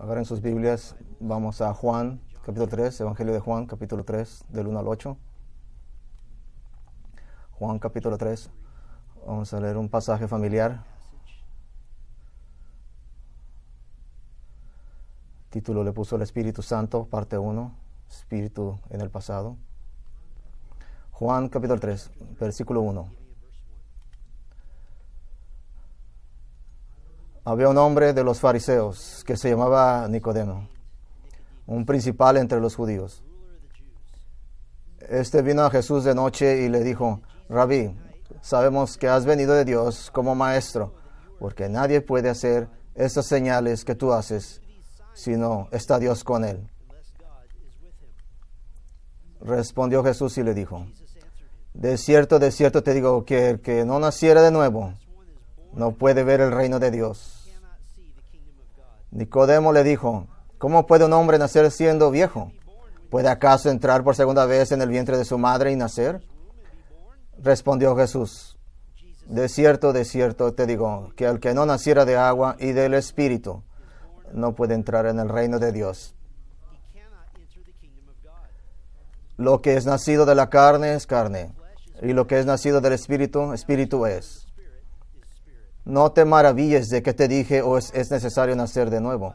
A en sus Biblias, vamos a Juan, capítulo 3, Evangelio de Juan, capítulo 3, del 1 al 8. Juan, capítulo 3. Vamos a leer un pasaje familiar. Título le puso el Espíritu Santo, parte 1, Espíritu en el pasado. Juan, capítulo 3, versículo 1. había un hombre de los fariseos que se llamaba Nicodemo, un principal entre los judíos. Este vino a Jesús de noche y le dijo, Rabí, sabemos que has venido de Dios como maestro, porque nadie puede hacer estas señales que tú haces si está Dios con él. Respondió Jesús y le dijo, de cierto, de cierto te digo que el que no naciera de nuevo no puede ver el reino de Dios. Nicodemo le dijo, ¿cómo puede un hombre nacer siendo viejo? ¿Puede acaso entrar por segunda vez en el vientre de su madre y nacer? Respondió Jesús, de cierto, de cierto te digo, que el que no naciera de agua y del Espíritu no puede entrar en el reino de Dios. Lo que es nacido de la carne es carne, y lo que es nacido del Espíritu, Espíritu es. No te maravilles de que te dije o oh, es, es, necesario nacer de nuevo.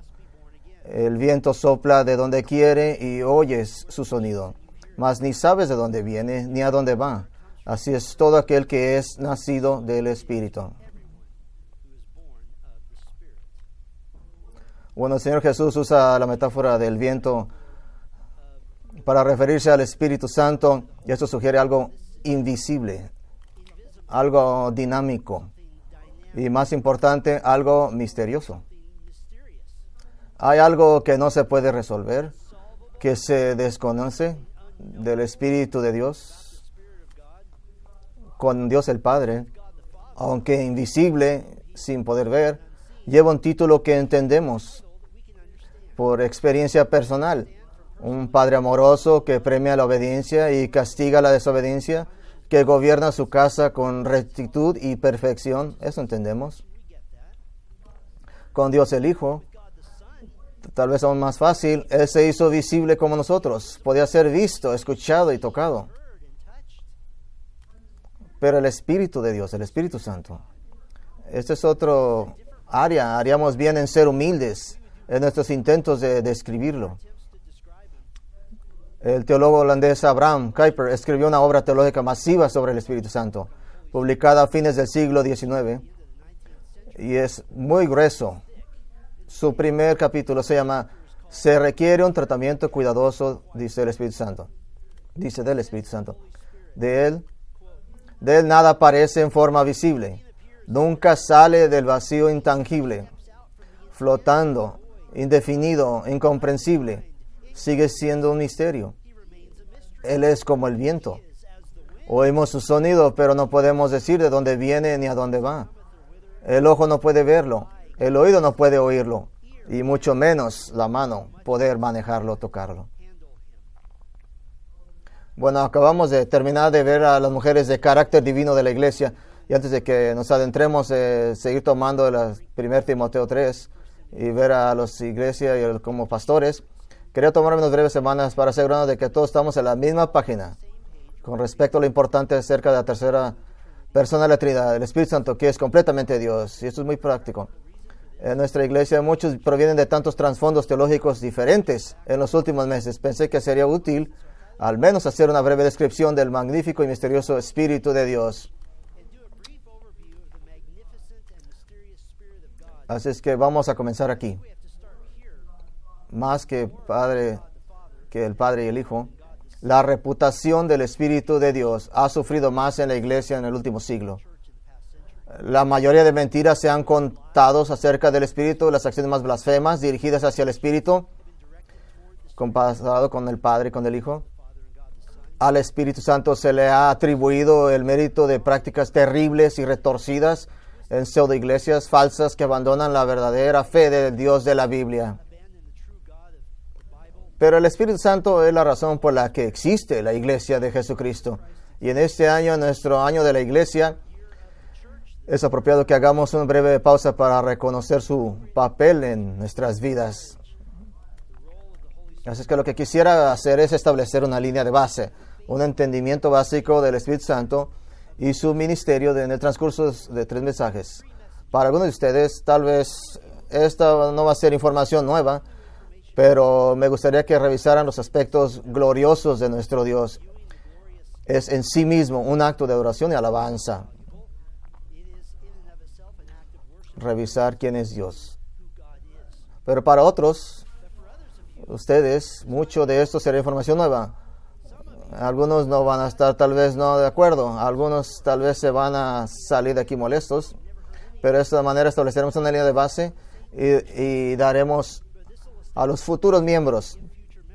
El viento sopla de donde quiere y oyes su sonido, mas ni sabes de dónde viene ni a dónde va. Así es todo aquel que es nacido del Espíritu. Bueno, el Señor Jesús usa la metáfora del viento para referirse al Espíritu Santo y esto sugiere algo invisible, algo dinámico y más importante, algo misterioso. Hay algo que no se puede resolver, que se desconoce del Espíritu de Dios con Dios el Padre, aunque invisible, sin poder ver, lleva un título que entendemos por experiencia personal. Un Padre amoroso que premia la obediencia y castiga la desobediencia que gobierna su casa con rectitud y perfección. Eso entendemos. Con Dios el Hijo, tal vez aún más fácil, Él se hizo visible como nosotros. Podía ser visto, escuchado y tocado. Pero el Espíritu de Dios, el Espíritu Santo, este es otro área. Haríamos bien en ser humildes en nuestros intentos de describirlo. El teólogo holandés Abraham Kuyper escribió una obra teológica masiva sobre el Espíritu Santo, publicada a fines del siglo XIX, y es muy grueso. Su primer capítulo se llama Se requiere un tratamiento cuidadoso, dice el Espíritu Santo. Dice del Espíritu Santo. De él, de él nada aparece en forma visible. Nunca sale del vacío intangible, flotando, indefinido, incomprensible sigue siendo un misterio. Él es como el viento. Oímos su sonido, pero no podemos decir de dónde viene ni a dónde va. El ojo no puede verlo, el oído no puede oírlo, y mucho menos la mano poder manejarlo, tocarlo. Bueno, acabamos de terminar de ver a las mujeres de carácter divino de la iglesia. Y antes de que nos adentremos, eh, seguir tomando el primer Timoteo 3 y ver a las iglesias y como pastores, Quería tomarme unas breves semanas para asegurarnos de que todos estamos en la misma página con respecto a lo importante acerca de la tercera persona de la Trinidad, el Espíritu Santo, que es completamente Dios. Y esto es muy práctico. En nuestra iglesia muchos provienen de tantos trasfondos teológicos diferentes en los últimos meses. Pensé que sería útil al menos hacer una breve descripción del magnífico y misterioso Espíritu de Dios. Así es que vamos a comenzar aquí más que, padre, que el Padre y el Hijo, la reputación del Espíritu de Dios ha sufrido más en la iglesia en el último siglo. La mayoría de mentiras se han contado acerca del Espíritu, las acciones más blasfemas dirigidas hacia el Espíritu, comparado con el Padre y con el Hijo. Al Espíritu Santo se le ha atribuido el mérito de prácticas terribles y retorcidas en pseudo iglesias falsas que abandonan la verdadera fe del Dios de la Biblia. Pero el Espíritu Santo es la razón por la que existe la iglesia de Jesucristo. Y en este año, nuestro año de la iglesia, es apropiado que hagamos una breve pausa para reconocer su papel en nuestras vidas. Así es que lo que quisiera hacer es establecer una línea de base, un entendimiento básico del Espíritu Santo y su ministerio en el transcurso de tres mensajes. Para algunos de ustedes, tal vez esta no va a ser información nueva, pero me gustaría que revisaran los aspectos gloriosos de nuestro Dios. Es en sí mismo un acto de adoración y alabanza. Revisar quién es Dios. Pero para otros, ustedes, mucho de esto será información nueva. Algunos no van a estar tal vez no de acuerdo, algunos tal vez se van a salir de aquí molestos, pero de esta manera estableceremos una línea de base y, y daremos a los futuros miembros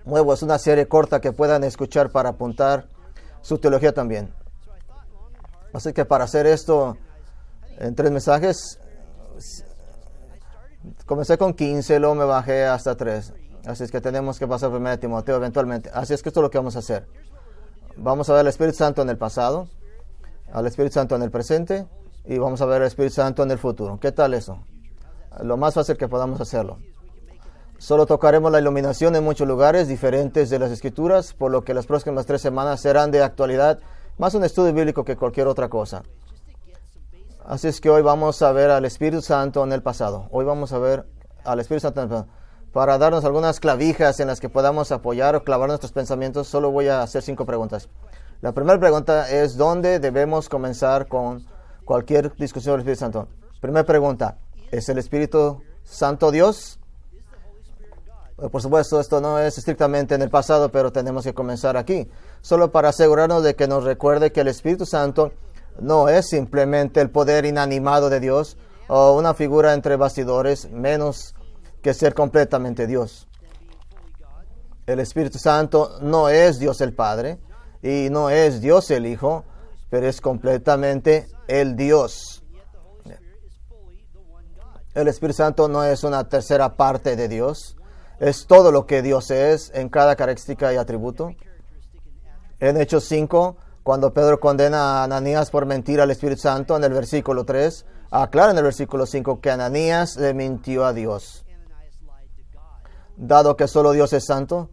nuevos una serie corta que puedan escuchar para apuntar su teología también. Así que para hacer esto en tres mensajes, comencé con 15, luego me bajé hasta 3. Así es que tenemos que pasar primero a Timoteo eventualmente. Así es que esto es lo que vamos a hacer. Vamos a ver al Espíritu Santo en el pasado, al Espíritu Santo en el presente y vamos a ver al Espíritu Santo en el futuro. ¿Qué tal eso? Lo más fácil que podamos hacerlo. Solo tocaremos la iluminación en muchos lugares diferentes de las escrituras, por lo que las próximas tres semanas serán de actualidad, más un estudio bíblico que cualquier otra cosa. Así es que hoy vamos a ver al Espíritu Santo en el pasado. Hoy vamos a ver al Espíritu Santo en el pasado. Para darnos algunas clavijas en las que podamos apoyar o clavar nuestros pensamientos, solo voy a hacer cinco preguntas. La primera pregunta es, ¿dónde debemos comenzar con cualquier discusión del Espíritu Santo? Primera pregunta, ¿es el Espíritu Santo Dios? Eh, por supuesto, esto no es estrictamente en el pasado, pero tenemos que comenzar aquí, solo para asegurarnos de que nos recuerde que el Espíritu Santo no es simplemente el poder inanimado de Dios o una figura entre bastidores, menos que ser completamente Dios. El Espíritu Santo no es Dios el Padre y no es Dios el Hijo, pero es completamente el Dios. El Espíritu Santo no es una tercera parte de Dios es todo lo que Dios es en cada característica y atributo. En Hechos 5, cuando Pedro condena a Ananías por mentir al Espíritu Santo, en el versículo 3, aclara en el versículo 5 que Ananías le mintió a Dios. Dado que solo Dios es santo,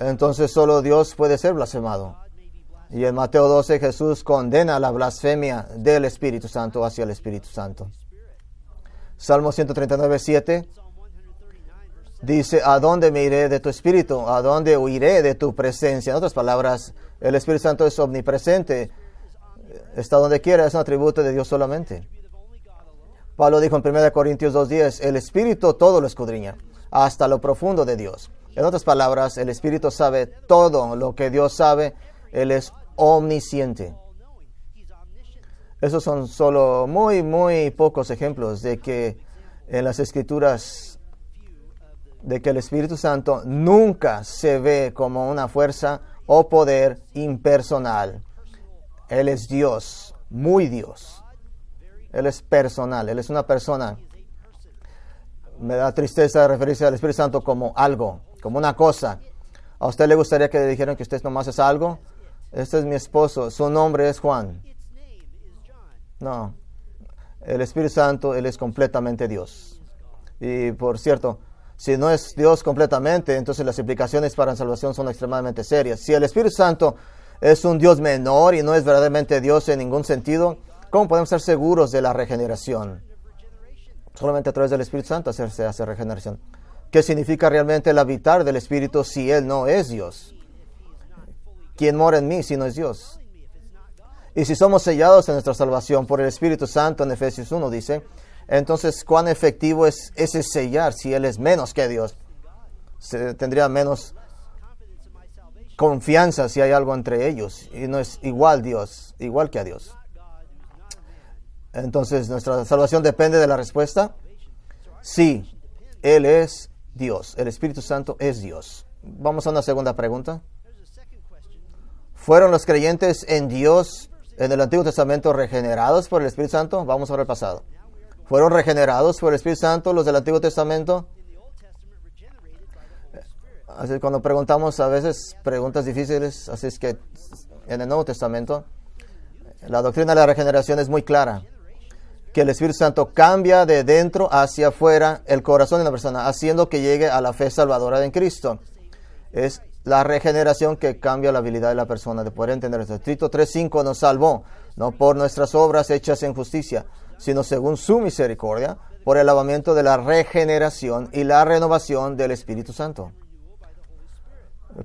entonces solo Dios puede ser blasfemado. Y en Mateo 12 Jesús condena la blasfemia del Espíritu Santo hacia el Espíritu Santo. Salmo 139, 7. Dice, ¿a dónde me iré de tu espíritu? ¿A dónde huiré de tu presencia? En otras palabras, el Espíritu Santo es omnipresente. Está donde quiera, es un atributo de Dios solamente. Pablo dijo en 1 Corintios 2.10, el Espíritu todo lo escudriña, hasta lo profundo de Dios. En otras palabras, el Espíritu sabe todo lo que Dios sabe. Él es omnisciente. Esos son solo muy, muy pocos ejemplos de que en las escrituras de que el Espíritu Santo nunca se ve como una fuerza o poder impersonal. Él es Dios, muy Dios. Él es personal, Él es una persona. Me da tristeza referirse al Espíritu Santo como algo, como una cosa. ¿A usted le gustaría que le dijeran que usted nomás es algo? Este es mi esposo, su nombre es Juan. No, el Espíritu Santo, Él es completamente Dios. Y por cierto, si no es Dios completamente, entonces las implicaciones para la salvación son extremadamente serias. Si el Espíritu Santo es un Dios menor y no es verdaderamente Dios en ningún sentido, ¿cómo podemos ser seguros de la regeneración? Solamente a través del Espíritu Santo se hace regeneración. ¿Qué significa realmente el habitar del Espíritu si Él no es Dios? ¿Quién mora en mí si no es Dios? Y si somos sellados en nuestra salvación por el Espíritu Santo, en Efesios 1 dice, entonces, ¿cuán efectivo es ese sellar si Él es menos que Dios? Se tendría menos confianza si hay algo entre ellos y no es igual Dios, igual que a Dios. Entonces, ¿nuestra salvación depende de la respuesta? Sí, Él es Dios, el Espíritu Santo es Dios. Vamos a una segunda pregunta. ¿Fueron los creyentes en Dios en el Antiguo Testamento regenerados por el Espíritu Santo? Vamos a pasado. ¿Fueron regenerados por el Espíritu Santo los del Antiguo Testamento? Eh, así cuando preguntamos a veces preguntas difíciles, así es que en el Nuevo Testamento la doctrina de la regeneración es muy clara, que el Espíritu Santo cambia de dentro hacia afuera el corazón de la persona, haciendo que llegue a la fe salvadora en Cristo. Es la regeneración que cambia la habilidad de la persona de poder entender El tres 3.5 nos salvó, no por nuestras obras hechas en justicia, sino según su misericordia, por el lavamiento de la regeneración y la renovación del Espíritu Santo.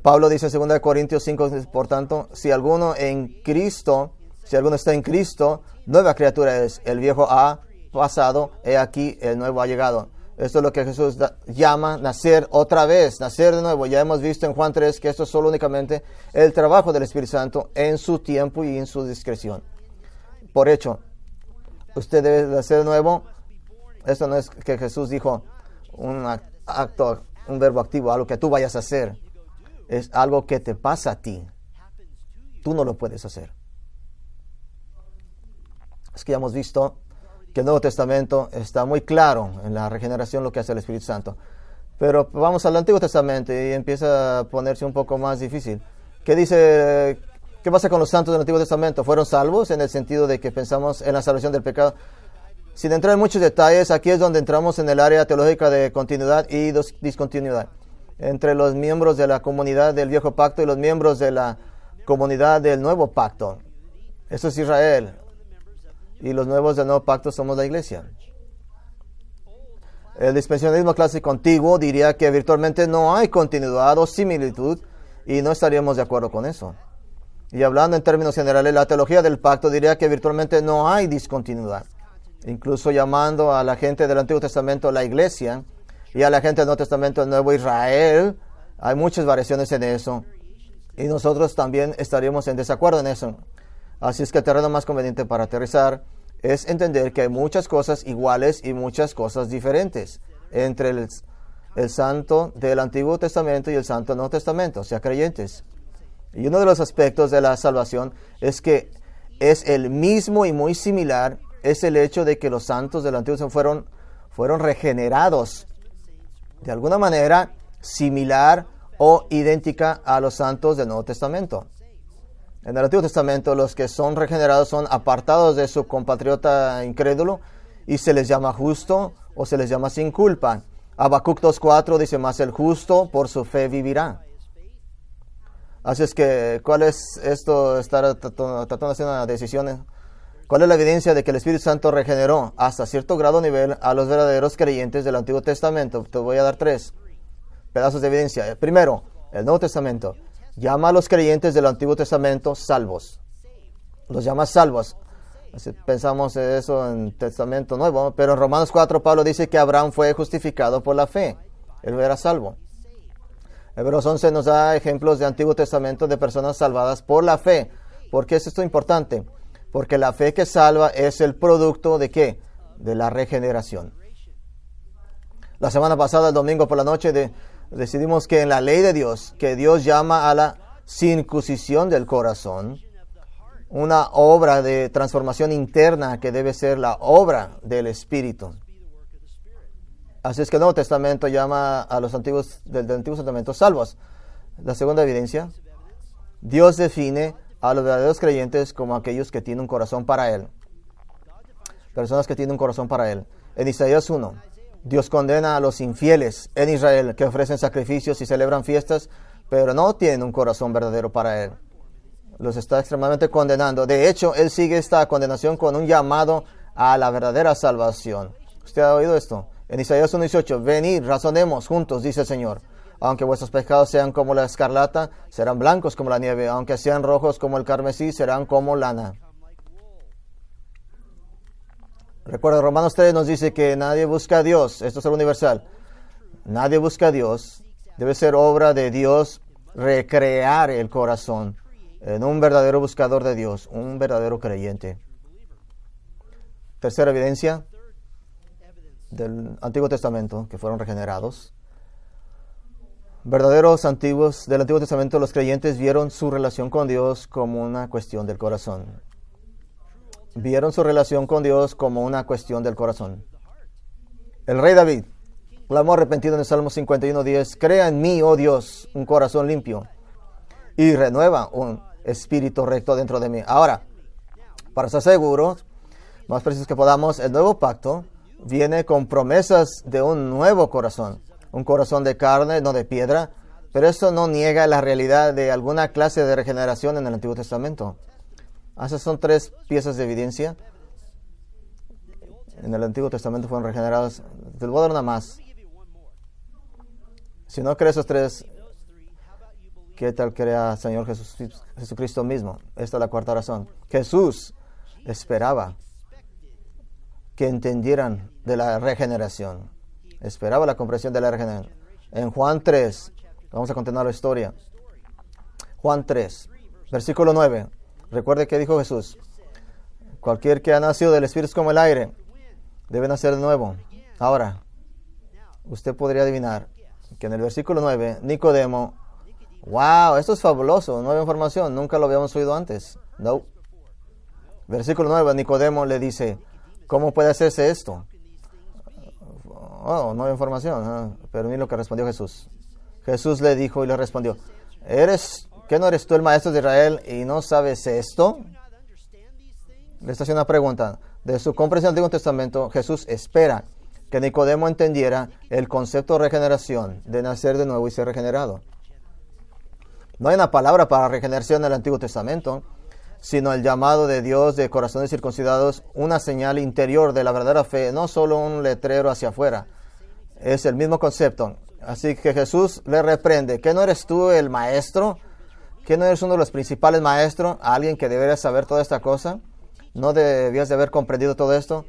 Pablo dice en 2 Corintios 5, por tanto, si alguno en Cristo, si alguno está en Cristo, nueva criatura es. El viejo ha pasado, he aquí, el nuevo ha llegado. Esto es lo que Jesús llama nacer otra vez, nacer de nuevo. Ya hemos visto en Juan 3 que esto es solo únicamente el trabajo del Espíritu Santo en su tiempo y en su discreción. Por hecho, usted debe hacer de nuevo. Esto no es que Jesús dijo un acto, un verbo activo, algo que tú vayas a hacer. Es algo que te pasa a ti. Tú no lo puedes hacer. Es que ya hemos visto que el Nuevo Testamento está muy claro en la regeneración lo que hace el Espíritu Santo. Pero vamos al Antiguo Testamento y empieza a ponerse un poco más difícil. ¿Qué dice ¿Qué pasa con los santos del Antiguo Testamento? ¿Fueron salvos en el sentido de que pensamos en la salvación del pecado? Sin entrar en muchos detalles, aquí es donde entramos en el área teológica de continuidad y discontinuidad. Entre los miembros de la comunidad del Viejo Pacto y los miembros de la comunidad del Nuevo Pacto. Eso es Israel. Y los nuevos del Nuevo Pacto somos la iglesia. El dispensionismo clásico antiguo diría que virtualmente no hay continuidad o similitud y no estaríamos de acuerdo con eso. Y hablando en términos generales, la teología del pacto diría que virtualmente no hay discontinuidad. Incluso llamando a la gente del Antiguo Testamento la iglesia y a la gente del Nuevo Testamento el Nuevo Israel, hay muchas variaciones en eso. Y nosotros también estaríamos en desacuerdo en eso. Así es que el terreno más conveniente para aterrizar es entender que hay muchas cosas iguales y muchas cosas diferentes entre el, santo del Antiguo Testamento y el santo del Nuevo Testamento, o sea, creyentes. Y uno de los aspectos de la salvación es que es el mismo y muy similar, es el hecho de que los santos del Antiguo Testamento fueron, fueron regenerados de alguna manera similar o idéntica a los santos del Nuevo Testamento. En el Antiguo Testamento los que son regenerados son apartados de su compatriota incrédulo y se les llama justo o se les llama sin culpa. Habacuc 2.4 dice, más el justo por su fe vivirá. Así es que, ¿cuál es esto, estar tratando de hacer una decisión? ¿Cuál es la evidencia de que el Espíritu Santo regeneró hasta cierto grado nivel a los verdaderos creyentes del Antiguo Testamento? Te voy a dar tres pedazos de evidencia. Primero, el Nuevo Testamento. Llama a los creyentes del Antiguo Testamento salvos. Los llama salvos. pensamos eso en Testamento Nuevo, pero en Romanos 4 Pablo dice que Abraham fue justificado por la fe. Él era salvo. Hebreos 11 nos da ejemplos de Antiguo Testamento de personas salvadas por la fe. ¿Por qué es esto importante? Porque la fe que salva es el producto de qué? De la regeneración. La semana pasada, el domingo por la noche, decidimos que en la ley de Dios, que Dios llama a la circuncisión del corazón, una obra de transformación interna que debe ser la obra del Espíritu. Así es que el Nuevo Testamento llama a los antiguos del, Antiguo Testamento salvos. La segunda evidencia, Dios define a los verdaderos creyentes como aquellos que tienen un corazón para Él. Personas que tienen un corazón para Él. En Isaías 1, Dios condena a los infieles en Israel que ofrecen sacrificios y celebran fiestas, pero no tienen un corazón verdadero para Él. Los está extremadamente condenando. De hecho, Él sigue esta condenación con un llamado a la verdadera salvación. ¿Usted ha oído esto? En Isaías 1.18, venid, razonemos juntos, dice el Señor. Aunque vuestros pecados sean como la escarlata, serán blancos como la nieve. Aunque sean rojos como el carmesí, serán como lana. Recuerda, Romanos 3 nos dice que nadie busca a Dios. Esto es el universal. Nadie busca a Dios. Debe ser obra de Dios recrear el corazón en un verdadero buscador de Dios, un verdadero creyente. Tercera evidencia, del Antiguo Testamento que fueron regenerados. Verdaderos antiguos del Antiguo Testamento, los creyentes vieron su relación con Dios como una cuestión del corazón. Vieron su relación con Dios como una cuestión del corazón. El rey David clamó arrepentido en el Salmo 51.10, crea en mí, oh Dios, un corazón limpio y renueva un espíritu recto dentro de mí. Ahora, para estar seguros, más precisos que podamos, el nuevo pacto viene con promesas de un nuevo corazón, un corazón de carne, no de piedra, pero eso no niega la realidad de alguna clase de regeneración en el Antiguo Testamento. Esas son tres piezas de evidencia. En el Antiguo Testamento fueron regenerados. del voy a más. Si no crees esos tres, ¿qué tal crea Señor Jesús, Jesucristo mismo? Esta es la cuarta razón. Jesús esperaba que entendieran de la regeneración. Esperaba la comprensión de la regeneración. En Juan 3, vamos a continuar la historia. Juan 3, versículo 9. Recuerde que dijo Jesús, cualquier que ha nacido del Espíritu como el aire, debe nacer de nuevo. Ahora, usted podría adivinar que en el versículo 9, Nicodemo, wow, esto es fabuloso, nueva información, nunca lo habíamos oído antes. No. Versículo 9, Nicodemo le dice, ¿Cómo puede hacerse esto? Oh, no hay información. Ah, pero mira lo que respondió Jesús. Jesús le dijo y le respondió, ¿eres, ¿qué no eres tú el maestro de Israel y no sabes esto? Le está haciendo una pregunta. De su comprensión del Antiguo Testamento, Jesús espera que Nicodemo entendiera el concepto de regeneración, de nacer de nuevo y ser regenerado. No hay una palabra para regeneración en el Antiguo Testamento sino el llamado de Dios de corazones circuncidados, una señal interior de la verdadera fe, no solo un letrero hacia afuera. Es el mismo concepto. Así que Jesús le reprende, ¿qué no eres tú el maestro? qué no eres uno de los principales maestros? ¿Alguien que debería saber toda esta cosa? ¿No debías de haber comprendido todo esto?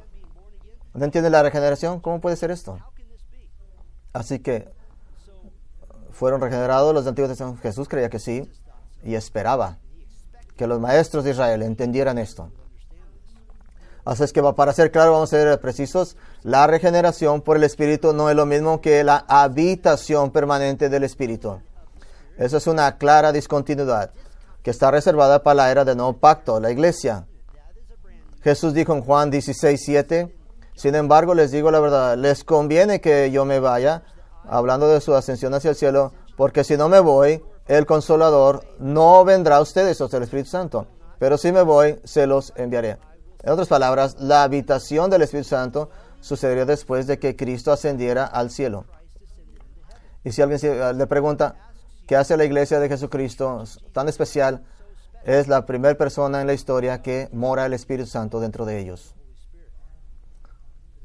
¿No entiendes la regeneración? ¿Cómo puede ser esto? Así que fueron regenerados los antiguos Jesús creía que sí y esperaba que los maestros de Israel entendieran esto. Así es que para ser claro, vamos a ser precisos, la regeneración por el Espíritu no es lo mismo que la habitación permanente del Espíritu. Esa es una clara discontinuidad que está reservada para la era de nuevo pacto, la iglesia. Jesús dijo en Juan 16, sin embargo les digo la verdad, les conviene que yo me vaya, hablando de su ascensión hacia el cielo, porque si no me voy, el consolador no vendrá a ustedes, o el Espíritu Santo. Pero si me voy, se los enviaré. En otras palabras, la habitación del Espíritu Santo sucedería después de que Cristo ascendiera al cielo. Y si alguien eh, le pregunta, ¿qué hace la iglesia de Jesucristo tan especial? Es la primera persona en la historia que mora el Espíritu Santo dentro de ellos.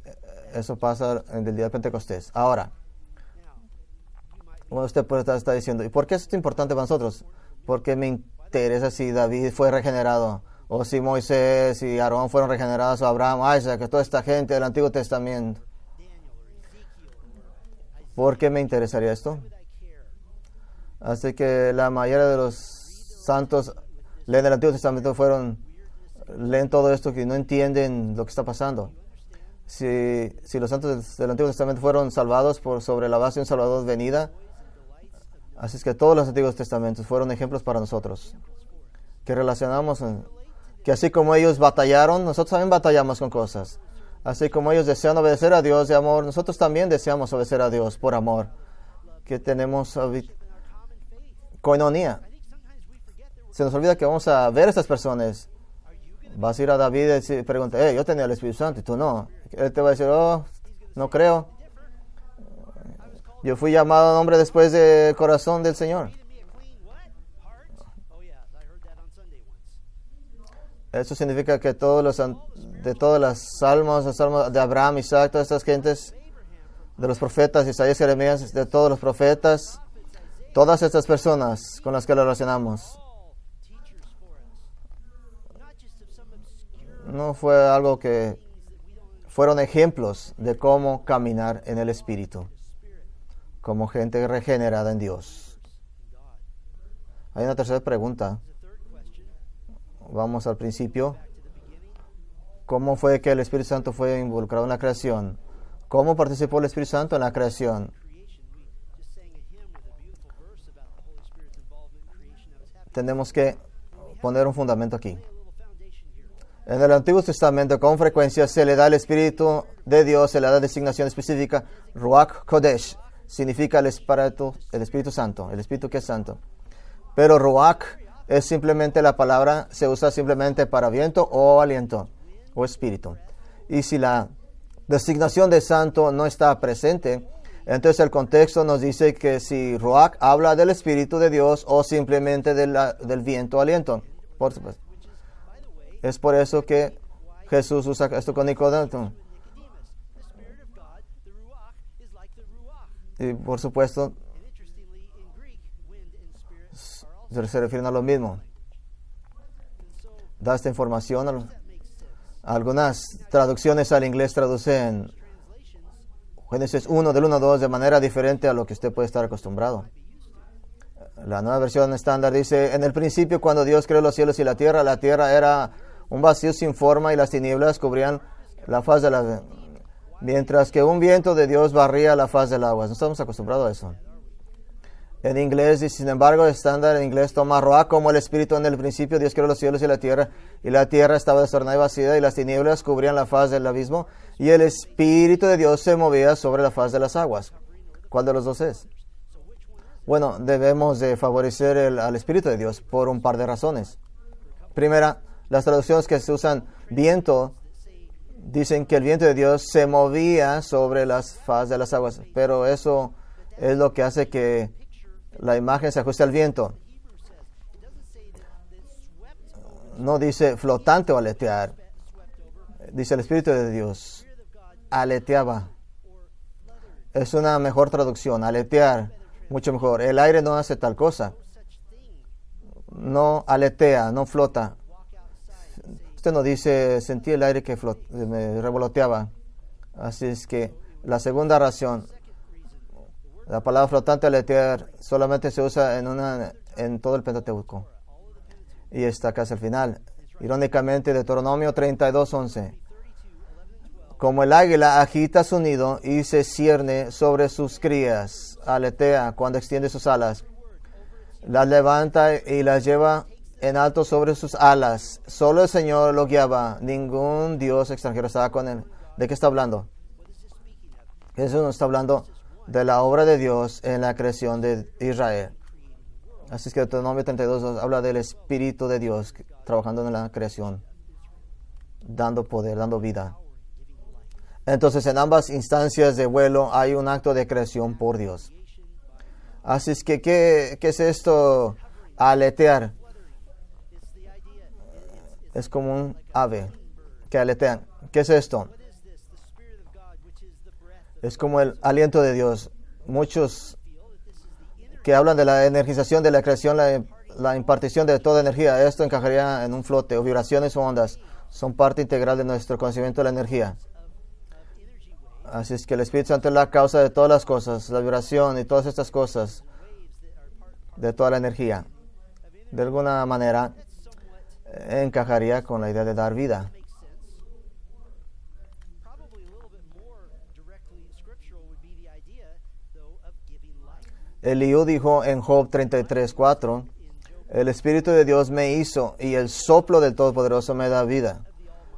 Eh, eso pasa en el día de Pentecostés. Ahora, usted puede está diciendo, ¿y por qué esto es importante para nosotros? Porque me interesa si David fue regenerado, o si Moisés y Aarón fueron regenerados, o Abraham, Isaac, que toda esta gente del Antiguo Testamento. ¿Por qué me interesaría esto? Así que la mayoría de los santos leen del Antiguo Testamento fueron, leen todo esto que no entienden lo que está pasando. Si, si los santos del Antiguo Testamento fueron salvados por sobre la base de un Salvador venida, Así es que todos los antiguos testamentos fueron ejemplos para nosotros, que relacionamos, que así como ellos batallaron, nosotros también batallamos con cosas. Así como ellos desean obedecer a Dios de amor, nosotros también deseamos obedecer a Dios por amor, que tenemos coinonía. Se nos olvida que vamos a ver a estas personas. Vas a ir a David y pregunta, hey, yo tenía el Espíritu Santo y tú no. Él te va a decir, oh, no creo. Yo fui llamado a nombre después del corazón del Señor. Eso significa que todos los, de todas las almas, las almas de Abraham, Isaac, todas estas gentes, de los profetas, Isaías, Jeremías, de todos los profetas, todas estas personas con las que lo relacionamos. No fue algo que fueron ejemplos de cómo caminar en el Espíritu como gente regenerada en Dios. Hay una tercera pregunta. Vamos al principio. ¿Cómo fue que el Espíritu Santo fue involucrado en la creación? ¿Cómo participó el Espíritu Santo en la creación? Tenemos que poner un fundamento aquí. En el Antiguo Testamento con frecuencia se le da al Espíritu de Dios, se le da designación específica, Ruach Kodesh, significa el Espíritu, el Espíritu Santo, el Espíritu que es santo. Pero Ruach es simplemente la palabra, se usa simplemente para viento o aliento o espíritu. Y si la designación de santo no está presente, entonces el contexto nos dice que si Ruach habla del Espíritu de Dios o simplemente del viento o aliento. Por supuesto. Es por eso que Jesús usa esto con Nicodemo. Y por supuesto, se refieren a lo mismo. Da esta información. algunas traducciones al inglés traducen Génesis 1 del 1 a 2 de manera diferente a lo que usted puede estar acostumbrado. La nueva versión estándar dice, en el principio cuando Dios creó los cielos y la tierra, la tierra era un vacío sin forma y las tinieblas cubrían la faz de la, mientras que un viento de Dios barría la faz del agua. No estamos acostumbrados a eso. En inglés, y sin embargo, estándar en inglés toma Roa como el Espíritu en el principio. Dios creó los cielos y la tierra, y la tierra estaba desordenada y vacía, y las tinieblas cubrían la faz del abismo, y el Espíritu de Dios se movía sobre la faz de las aguas. ¿Cuál de los dos es? Bueno, debemos de favorecer al Espíritu de Dios por un par de razones. Primera, las traducciones que se usan viento dicen que el viento de Dios se movía sobre las faz de las aguas, pero eso es lo que hace que la imagen se ajuste al viento. No dice flotante o aletear. Dice el Espíritu de Dios. Aleteaba. Es una mejor traducción. Aletear. Mucho mejor. El aire no hace tal cosa. No aletea, no flota no dice, sentí el aire que me revoloteaba. Así es que la segunda ración, la palabra flotante aletear solamente se usa en, una, en todo el Pentateuco. Y está casi al final. Irónicamente, Deuteronomio 32, 11. Como el águila agita su nido y se cierne sobre sus crías, aletea cuando extiende sus alas, las levanta y las lleva en alto sobre sus alas. Solo el Señor lo guiaba. Ningún dios extranjero estaba con él. ¿De qué está hablando? Jesús nos está hablando de la obra de Dios en la creación de Israel. Así es que Deuteronomio 32 habla del Espíritu de Dios trabajando en la creación, dando poder, dando vida. Entonces en ambas instancias de vuelo hay un acto de creación por Dios. Así es que, ¿qué, qué es esto? Aletear es como un ave que aletean. ¿Qué es esto? Es como el aliento de Dios. Muchos que hablan de la energización de la creación, la, la impartición de toda energía, esto encajaría en un flote o vibraciones o ondas. Son parte integral de nuestro conocimiento de la energía. Así es que el Espíritu Santo es la causa de todas las cosas, la vibración y todas estas cosas, de toda la energía. De alguna manera, encajaría con la idea de dar vida. Eliú dijo en Job 33:4, el Espíritu de Dios me hizo y el soplo del Todopoderoso me da vida.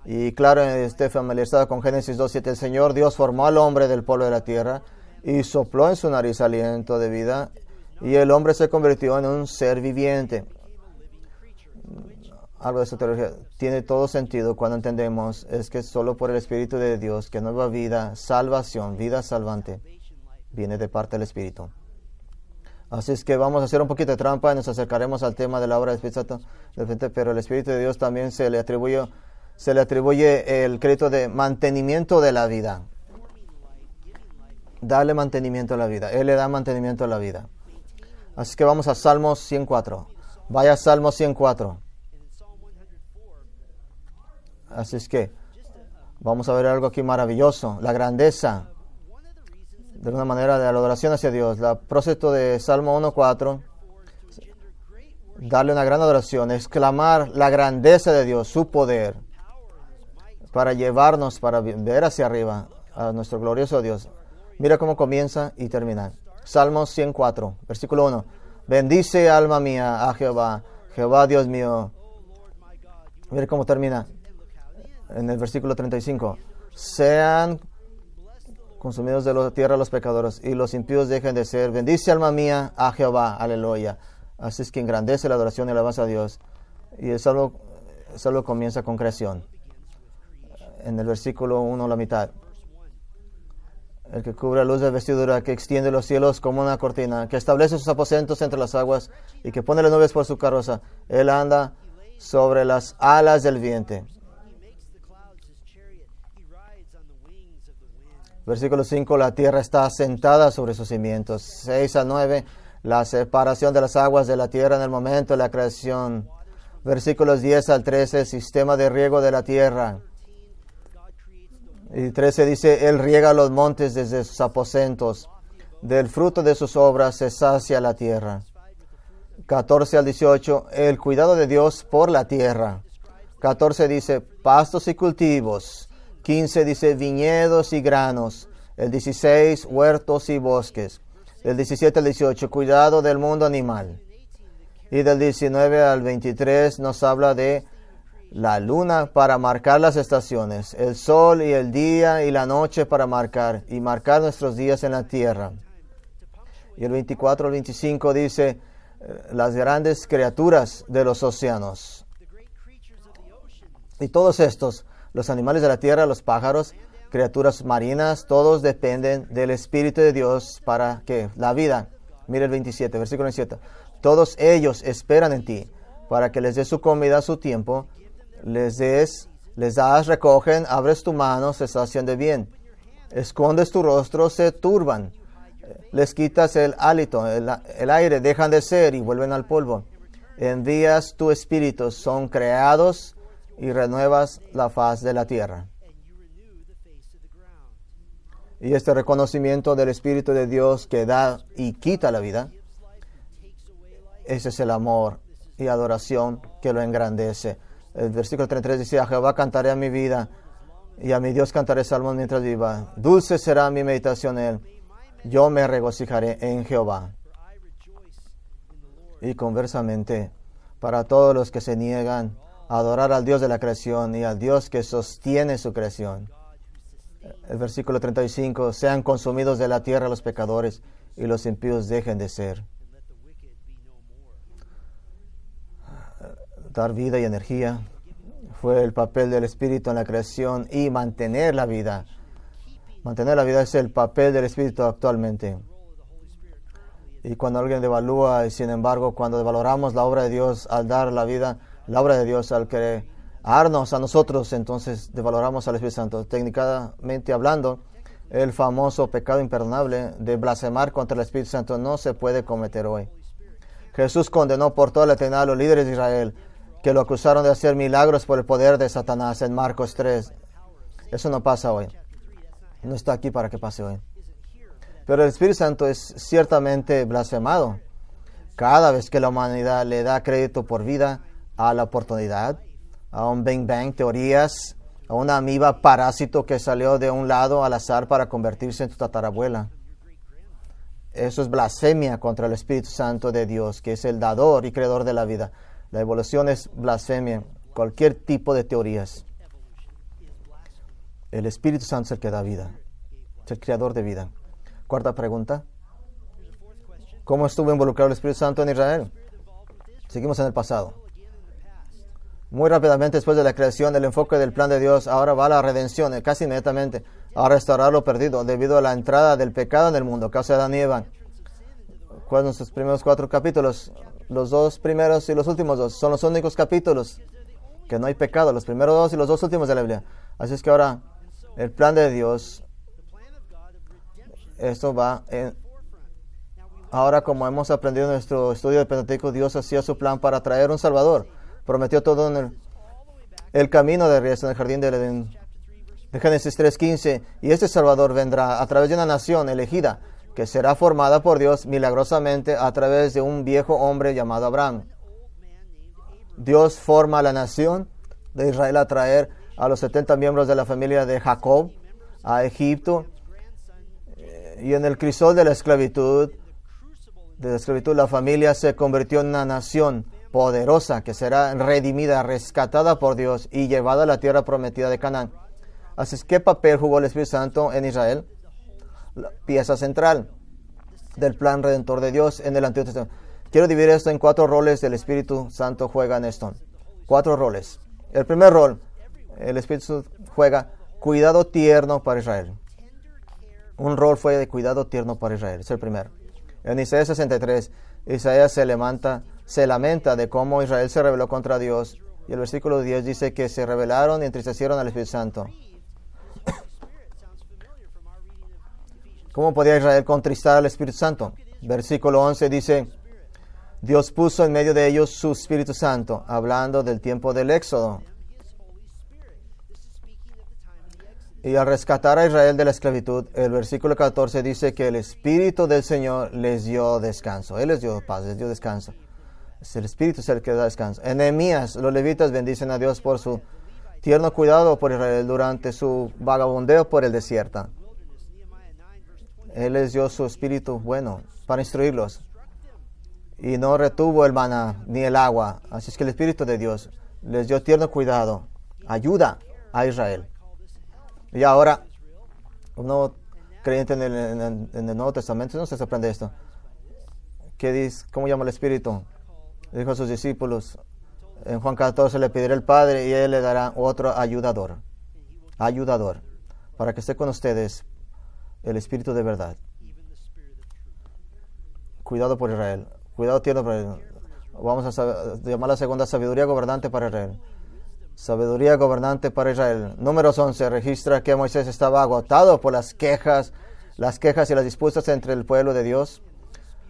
Y claro, esté familiarizado con Génesis 2:7, el Señor Dios formó al hombre del polvo de la tierra y sopló en su nariz aliento de vida y el hombre se convirtió en un ser viviente algo de tiene todo sentido cuando entendemos es que solo por el Espíritu de Dios que nueva vida, salvación, vida salvante, viene de parte del Espíritu. Así es que vamos a hacer un poquito de trampa y nos acercaremos al tema de la obra del Espíritu Santo, pero el Espíritu de Dios también se le atribuye, se le atribuye el crédito de mantenimiento de la vida. Darle mantenimiento a la vida. Él le da mantenimiento a la vida. Así que vamos a Salmos 104. Vaya Salmos 104. Así es que vamos a ver algo aquí maravilloso, la grandeza de una manera de la adoración hacia Dios. El proceso de Salmo 1.4, darle una gran adoración, exclamar la grandeza de Dios, su poder, para llevarnos, para ver hacia arriba a nuestro glorioso Dios. Mira cómo comienza y termina. Salmo 104, versículo 1. Bendice alma mía a Jehová, Jehová Dios mío. Mira cómo termina en el versículo 35, sean consumidos de la tierra los pecadores y los impíos dejen de ser. Bendice alma mía a Jehová, aleluya. Así es que engrandece la adoración y alabanza a Dios. Y el salvo comienza con creación. En el versículo 1, la mitad. El que cubre la luz de vestidura, que extiende los cielos como una cortina, que establece sus aposentos entre las aguas y que pone las nubes por su carroza. Él anda sobre las alas del viento. Versículo 5, la tierra está asentada sobre sus cimientos. 6 al 9, la separación de las aguas de la tierra en el momento de la creación. Versículos 10 al 13, sistema de riego de la tierra. Y 13 dice, Él riega los montes desde sus aposentos. Del fruto de sus obras se sacia la tierra. 14 al 18, el cuidado de Dios por la tierra. 14 dice, pastos y cultivos 15 dice viñedos y granos. El 16, huertos y bosques. El 17 al 18, cuidado del mundo animal. Y del 19 al 23 nos habla de la luna para marcar las estaciones, el sol y el día y la noche para marcar y marcar nuestros días en la tierra. Y el 24 al 25 dice eh, las grandes criaturas de los océanos. Y todos estos los animales de la tierra, los pájaros, criaturas marinas, todos dependen del Espíritu de Dios para que la vida. Mire el 27, versículo 27. Todos ellos esperan en ti para que les des su comida a su tiempo, les des, les das, recogen, abres tu mano, se está haciendo bien, escondes tu rostro, se turban, les quitas el hálito, el, el aire, dejan de ser y vuelven al polvo. Envías tu espíritu, son creados y renuevas la faz de la tierra. Y este reconocimiento del Espíritu de Dios que da y quita la vida, ese es el amor y adoración que lo engrandece. El versículo 33 dice, a Jehová cantaré a mi vida y a mi Dios cantaré salmos mientras viva. Dulce será mi meditación en él. Yo me regocijaré en Jehová. Y conversamente, para todos los que se niegan adorar al Dios de la creación y al Dios que sostiene su creación. El versículo 35, sean consumidos de la tierra los pecadores y los impíos dejen de ser. Dar vida y energía fue el papel del Espíritu en la creación y mantener la vida. Mantener la vida es el papel del Espíritu actualmente. Y cuando alguien devalúa, y sin embargo, cuando devaloramos la obra de Dios al dar la vida, la obra de Dios, al crearnos a nosotros, entonces devaloramos al Espíritu Santo. Técnicamente hablando, el famoso pecado imperdonable de blasfemar contra el Espíritu Santo no se puede cometer hoy. Jesús condenó por toda la eternidad a los líderes de Israel que lo acusaron de hacer milagros por el poder de Satanás en Marcos 3. Eso no pasa hoy. No está aquí para que pase hoy. Pero el Espíritu Santo es ciertamente blasfemado. Cada vez que la humanidad le da crédito por vida a la oportunidad, a un bang bang, teorías, a una amiba parásito que salió de un lado al azar para convertirse en tu tatarabuela. Eso es blasfemia contra el Espíritu Santo de Dios, que es el dador y creador de la vida. La evolución es blasfemia, cualquier tipo de teorías. El Espíritu Santo es el que da vida, es el creador de vida. Cuarta pregunta. ¿Cómo estuvo involucrado el Espíritu Santo en Israel? Seguimos en el pasado. Muy rápidamente después de la creación, el enfoque del plan de Dios ahora va a la redención, eh, casi inmediatamente, a restaurar lo perdido debido a la entrada del pecado en el mundo, causa de Adán y Eva. ¿Cuáles primeros cuatro capítulos? Los dos primeros y los últimos dos son los únicos capítulos que no hay pecado, los primeros dos y los dos últimos de la Biblia. Así es que ahora el plan de Dios, esto va Ahora, como hemos aprendido en nuestro estudio de Pentateuco, Dios hacía su plan para traer un Salvador prometió todo en el, camino de regreso en el jardín del Edén. De Génesis 3:15, y este Salvador vendrá a través de una nación elegida, que será formada por Dios milagrosamente a través de un viejo hombre llamado Abraham. Dios forma a la nación de Israel a traer a los 70 miembros de la familia de Jacob a Egipto eh, y en el crisol de la esclavitud, de la esclavitud la familia se convirtió en una nación poderosa que será redimida, rescatada por Dios y llevada a la tierra prometida de Canaán. Así es, ¿qué papel jugó el Espíritu Santo en Israel? pieza central del plan redentor de Dios en el Antiguo Testamento. Quiero dividir esto en cuatro roles del Espíritu Santo juega en esto. Cuatro roles. El primer rol, el Espíritu juega cuidado tierno para Israel. Un rol fue de cuidado tierno para Israel, es el primero. En Isaías 63, Isaías se levanta se lamenta de cómo Israel se rebeló contra Dios. Y el versículo 10 dice que se rebelaron y entristecieron al Espíritu Santo. ¿Cómo podía Israel contristar al Espíritu Santo? Versículo 11 dice, Dios puso en medio de ellos su Espíritu Santo, hablando del tiempo del Éxodo. Y al rescatar a Israel de la esclavitud, el versículo 14 dice que el Espíritu del Señor les dio descanso. Él les dio paz, les dio descanso es el Espíritu es el que da descanso. Enemías, los levitas bendicen a Dios por su tierno cuidado por Israel durante su vagabundeo por el desierto. Él les dio su espíritu bueno para instruirlos. Y no retuvo el maná ni el agua. Así es que el Espíritu de Dios les dio tierno cuidado, ayuda a Israel. Y ahora, nuevo creyente en el, en el Nuevo Testamento no se sorprende esto. ¿Qué dice? ¿Cómo llama el Espíritu? Dijo a sus discípulos, en Juan 14 le pedirá el Padre y Él le dará otro ayudador, ayudador, para que esté con ustedes el Espíritu de verdad. Cuidado por Israel, cuidado tiene por Israel. Vamos a llamar la segunda sabiduría gobernante para Israel. Sabiduría gobernante para Israel. Números 11 registra que Moisés estaba agotado por las quejas, las quejas y las disputas entre el pueblo de Dios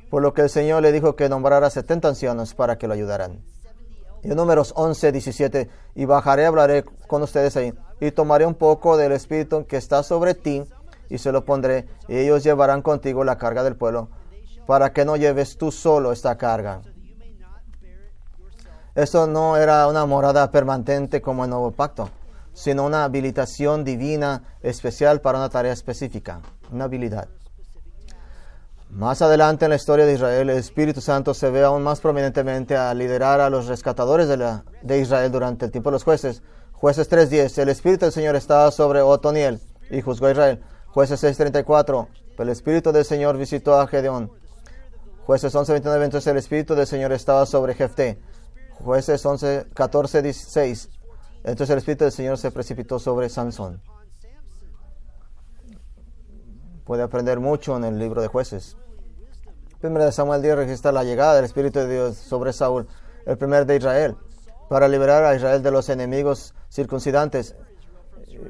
por lo que el Señor le dijo que nombrara 70 ancianos para que lo ayudaran. Y en números 11, 17, y bajaré, hablaré con ustedes ahí, y tomaré un poco del espíritu que está sobre ti, y se lo pondré, y ellos llevarán contigo la carga del pueblo, para que no lleves tú solo esta carga. Esto no era una morada permanente como el nuevo pacto, sino una habilitación divina especial para una tarea específica, una habilidad. Más adelante en la historia de Israel, el Espíritu Santo se ve aún más prominentemente a liderar a los rescatadores de, la, de Israel durante el tiempo de los jueces. Jueces 3.10, el Espíritu del Señor estaba sobre Otoniel y juzgó a Israel. Jueces 6.34, el Espíritu del Señor visitó a Gedeón. Jueces 11.29, entonces el Espíritu del Señor estaba sobre Jefté. Jueces 11.14.16, entonces el Espíritu del Señor se precipitó sobre Sansón puede aprender mucho en el libro de jueces. Primero de Samuel 10 registra la llegada del Espíritu de Dios sobre Saúl, el primer de Israel, para liberar a Israel de los enemigos circuncidantes.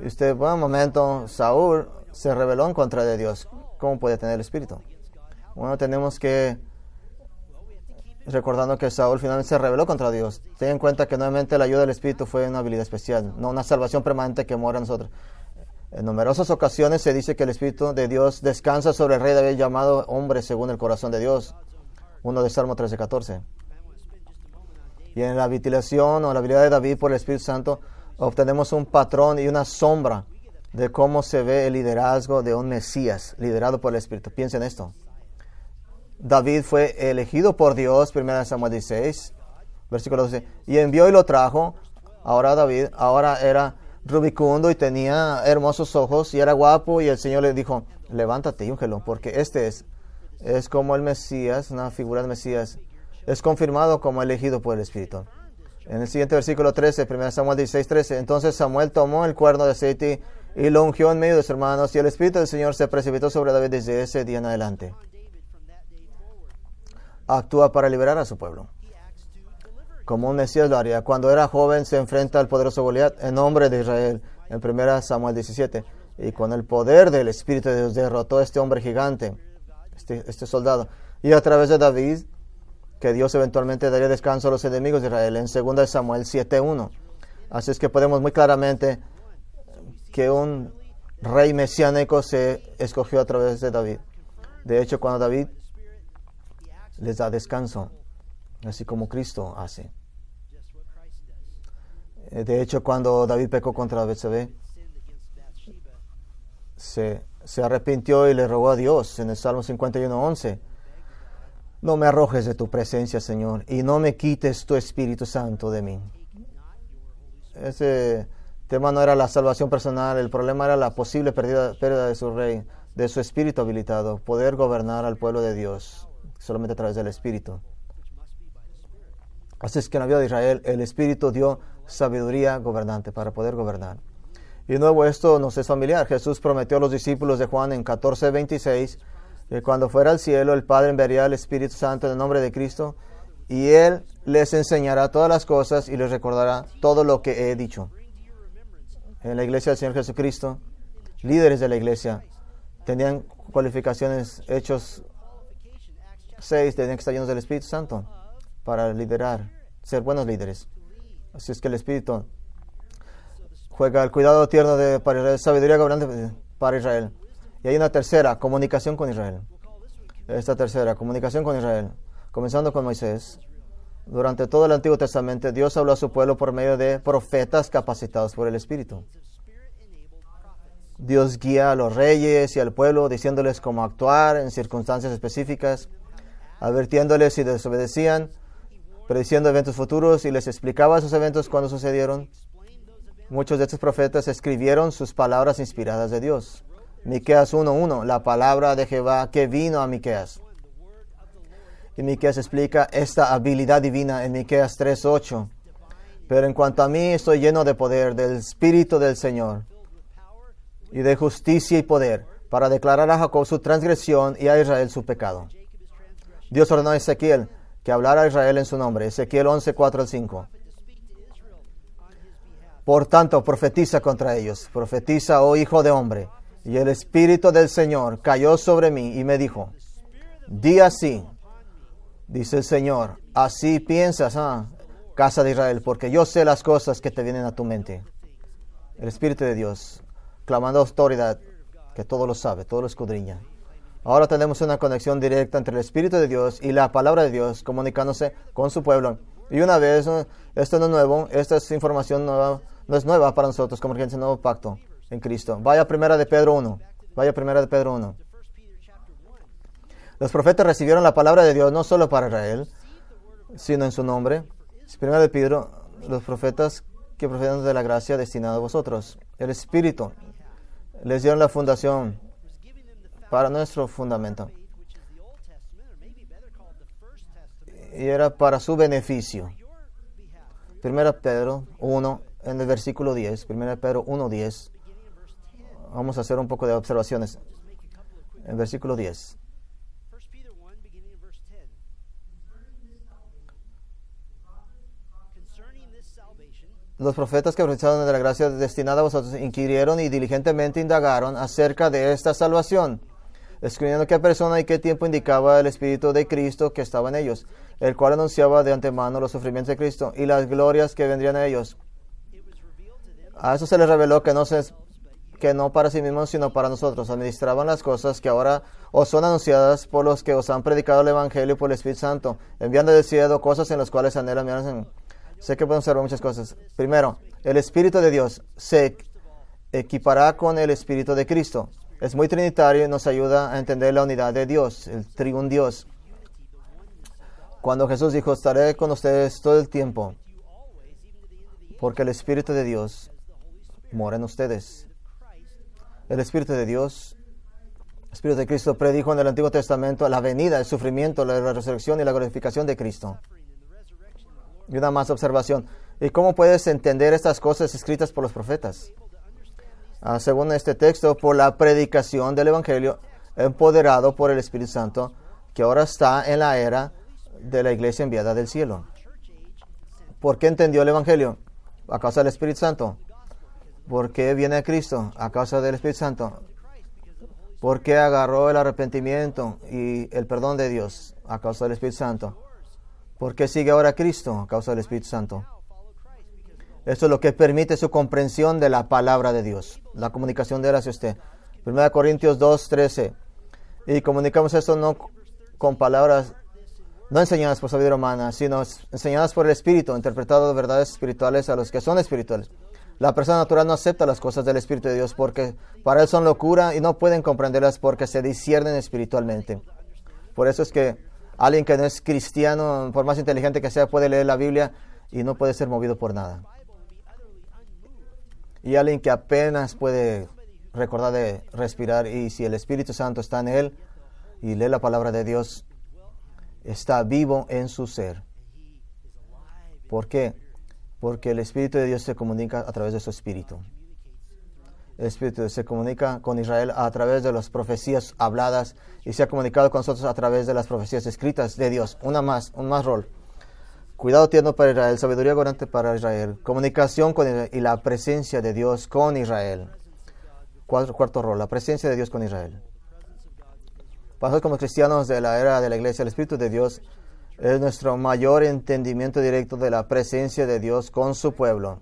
Usted, buen momento, Saúl se rebeló en contra de Dios. ¿Cómo puede tener el Espíritu? Bueno, tenemos que recordando que Saúl finalmente se rebeló contra Dios. Ten en cuenta que nuevamente la ayuda del Espíritu fue una habilidad especial, no una salvación permanente que mora en nosotros. En numerosas ocasiones se dice que el Espíritu de Dios descansa sobre el rey David llamado hombre según el corazón de Dios. 1 de Salmo 13, 14. Y en la vitilación o la habilidad de David por el Espíritu Santo obtenemos un patrón y una sombra de cómo se ve el liderazgo de un Mesías liderado por el Espíritu. Piensen esto. David fue elegido por Dios, 1 Samuel 16, versículo 12, y envió y lo trajo. Ahora David, ahora era rubicundo y tenía hermosos ojos y era guapo y el Señor le dijo, levántate y úngelo, porque este es, es como el Mesías, una figura del Mesías, es confirmado como elegido por el Espíritu. En el siguiente versículo 13, 1 Samuel 16, 13, entonces Samuel tomó el cuerno de aceite y lo ungió en medio de sus hermanos y el Espíritu del Señor se precipitó sobre David desde ese día en adelante. Actúa para liberar a su pueblo como un Mesías lo haría. Cuando era joven se enfrenta al poderoso Goliat en nombre de Israel, en 1 Samuel 17. Y con el poder del Espíritu de Dios derrotó a este hombre gigante, este, este, soldado. Y a través de David, que Dios eventualmente daría descanso a los enemigos de Israel, en 2 Samuel 7.1. Así es que podemos muy claramente que un rey mesiánico se escogió a través de David. De hecho, cuando David les da descanso, así como Cristo hace. Eh, de hecho, cuando David pecó contra Betsabé, se, se arrepintió y le rogó a Dios en el Salmo 51.11. No me arrojes de tu presencia, Señor, y no me quites tu Espíritu Santo de mí. Ese tema no era la salvación personal, el problema era la posible pérdida de su rey, de su espíritu habilitado, poder gobernar al pueblo de Dios solamente a través del espíritu. Así es que en la vida de Israel el Espíritu dio sabiduría gobernante para poder gobernar. Y de nuevo esto nos es familiar. Jesús prometió a los discípulos de Juan en 14:26 que cuando fuera al cielo el Padre enviaría al Espíritu Santo en el nombre de Cristo y Él les enseñará todas las cosas y les recordará todo lo que he dicho. En la iglesia del Señor Jesucristo, líderes de la iglesia tenían cualificaciones, hechos 6, tenían que estar llenos del Espíritu Santo para liderar, ser buenos líderes. Así es que el Espíritu juega el cuidado tierno de, para sabiduría gobernante para Israel. Y hay una tercera, comunicación con Israel. Esta tercera, comunicación con Israel, comenzando con Moisés. Durante todo el Antiguo Testamento, Dios habló a su pueblo por medio de profetas capacitados por el Espíritu. Dios guía a los reyes y al pueblo, diciéndoles cómo actuar en circunstancias específicas, advirtiéndoles si desobedecían, prediciendo eventos futuros y les explicaba esos eventos cuando sucedieron. Muchos de estos profetas escribieron sus palabras inspiradas de Dios. Miqueas 1:1, la palabra de Jehová que vino a Miqueas. Y Miqueas explica esta habilidad divina en Miqueas 3:8. Pero en cuanto a mí, estoy lleno de poder del espíritu del Señor y de justicia y poder para declarar a Jacob su transgresión y a Israel su pecado. Dios ordenó a Ezequiel, que hablara a Israel en su nombre. Ezequiel 11, 4 al 5. Por tanto, profetiza contra ellos, profetiza, oh hijo de hombre. Y el Espíritu del Señor cayó sobre mí y me dijo, di así, dice el Señor, así piensas, ah, casa de Israel, porque yo sé las cosas que te vienen a tu mente. El Espíritu de Dios, clamando autoridad, que todo lo sabe, todo lo escudriña. Ahora tenemos una conexión directa entre el Espíritu de Dios y la palabra de Dios comunicándose con su pueblo. Y una vez, esto no es nuevo, esta es información nueva, no es nueva para nosotros como gente nuevo pacto en Cristo. Vaya primera de Pedro 1. Vaya primera de Pedro 1. Los profetas recibieron la palabra de Dios no solo para Israel, sino en su nombre. Primera de Pedro, los profetas que proceden de la gracia destinada a vosotros. El Espíritu les dieron la fundación para nuestro fundamento. Y era para su beneficio. Primera Pedro 1, en el versículo 10. Primera Pedro 1, 10. Vamos a hacer un poco de observaciones. En versículo 10. Los profetas que profetizaron de la gracia destinada a vosotros inquirieron y diligentemente indagaron acerca de esta salvación escribiendo qué persona y qué tiempo indicaba el Espíritu de Cristo que estaba en ellos, el cual anunciaba de antemano los sufrimientos de Cristo y las glorias que vendrían a ellos. A eso se les reveló que no, que no para sí mismos, sino para nosotros. Administraban las cosas que ahora os son anunciadas por los que os han predicado el Evangelio y por el Espíritu Santo, enviando de cielo cosas en las cuales anhelan. sé que pueden observar muchas cosas. Primero, el Espíritu de Dios se equipará con el Espíritu de Cristo es muy trinitario y nos ayuda a entender la unidad de Dios, el triun Dios. Cuando Jesús dijo, estaré con ustedes todo el tiempo, porque el Espíritu de Dios mora en ustedes. El Espíritu de Dios, el Espíritu de Cristo predijo en el Antiguo Testamento la venida, el sufrimiento, la resurrección y la glorificación de Cristo. Y una más observación. ¿Y cómo puedes entender estas cosas escritas por los profetas? Ah, según este texto, por la predicación del Evangelio empoderado por el Espíritu Santo, que ahora está en la era de la iglesia enviada del cielo. ¿Por qué entendió el Evangelio? A causa del Espíritu Santo. ¿Por qué viene a Cristo? A causa del Espíritu Santo. ¿Por qué agarró el arrepentimiento y el perdón de Dios? A causa del Espíritu Santo. ¿Por qué sigue ahora a Cristo? A causa del Espíritu Santo. Esto es lo que permite su comprensión de la palabra de Dios la comunicación de él hacia usted. 1 Corintios 2.13. Y comunicamos esto no con palabras, no enseñadas por sabiduría humana, sino enseñadas por el Espíritu, interpretadas verdades espirituales a los que son espirituales. La persona natural no acepta las cosas del Espíritu de Dios porque para él son locura y no pueden comprenderlas porque se disciernen espiritualmente. Por eso es que alguien que no es cristiano, por más inteligente que sea, puede leer la Biblia y no puede ser movido por nada y alguien que apenas puede recordar de respirar y si el Espíritu Santo está en él y lee la palabra de Dios, está vivo en su ser. ¿Por qué? Porque el Espíritu de Dios se comunica a través de su Espíritu. El Espíritu se comunica con Israel a través de las profecías habladas y se ha comunicado con nosotros a través de las profecías escritas de Dios. Una más, un más rol. Cuidado tierno para Israel, sabiduría gobernante para Israel, comunicación con y la presencia de Dios con Israel. cuarto rol, la presencia de Dios con Israel. Pasos como cristianos de la era de la iglesia, el Espíritu de Dios es nuestro mayor entendimiento directo de la presencia de Dios con su pueblo.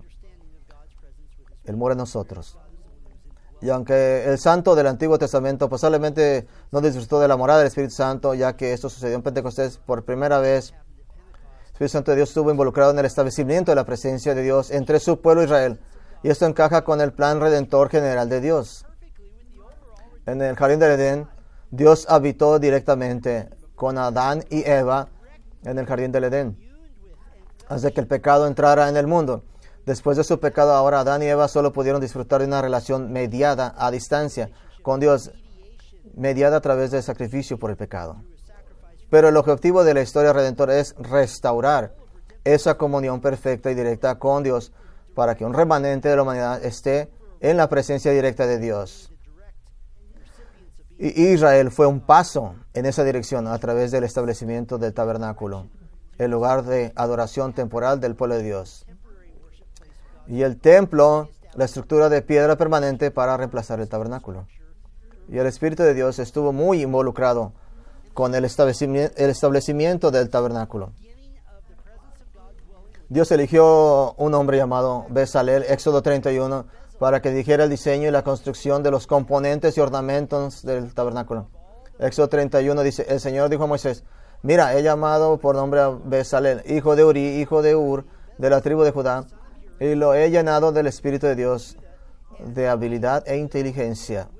Él muere en nosotros. Y aunque el santo del Antiguo Testamento posiblemente no disfrutó de la morada del Espíritu Santo, ya que esto sucedió en Pentecostés por primera vez, Espíritu Santo de Dios estuvo involucrado en el establecimiento de la presencia de Dios entre su pueblo Israel. Y esto encaja con el plan redentor general de Dios. En el jardín del Edén, Dios habitó directamente con Adán y Eva en el jardín del Edén, hasta que el pecado entrara en el mundo. Después de su pecado, ahora Adán y Eva solo pudieron disfrutar de una relación mediada a distancia con Dios, mediada a través del sacrificio por el pecado. Pero el objetivo de la historia redentora es restaurar esa comunión perfecta y directa con Dios para que un remanente de la humanidad esté en la presencia directa de Dios. Israel fue un paso en esa dirección a través del establecimiento del tabernáculo, el lugar de adoración temporal del pueblo de Dios. Y el templo, la estructura de piedra permanente para reemplazar el tabernáculo. Y el Espíritu de Dios estuvo muy involucrado con el establecimiento, del tabernáculo. Dios eligió un hombre llamado Bezalel, Éxodo 31, para que dijera el diseño y la construcción de los componentes y ornamentos del tabernáculo. Éxodo 31 dice, el Señor dijo a Moisés, mira, he llamado por nombre a Bezalel, hijo de Uri, hijo de Ur, de la tribu de Judá, y lo he llenado del Espíritu de Dios, de habilidad e inteligencia,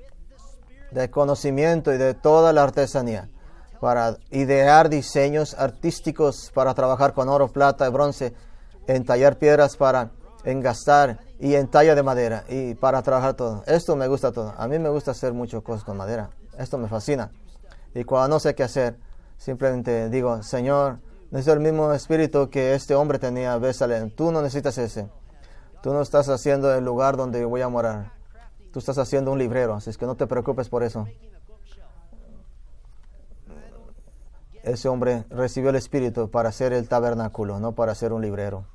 de conocimiento y de toda la artesanía para idear diseños artísticos, para trabajar con oro, plata y bronce, entallar piedras para engastar y en talla de madera y para trabajar todo. Esto me gusta todo. A mí me gusta hacer muchas cosas con madera. Esto me fascina. Y cuando no sé qué hacer, simplemente digo, Señor, es el mismo espíritu que este hombre tenía, Besalen. Tú no necesitas ese. Tú no estás haciendo el lugar donde voy a morar. Tú estás haciendo un librero, así es que no te preocupes por eso. ese hombre recibió el Espíritu para hacer el tabernáculo, no para ser un librero.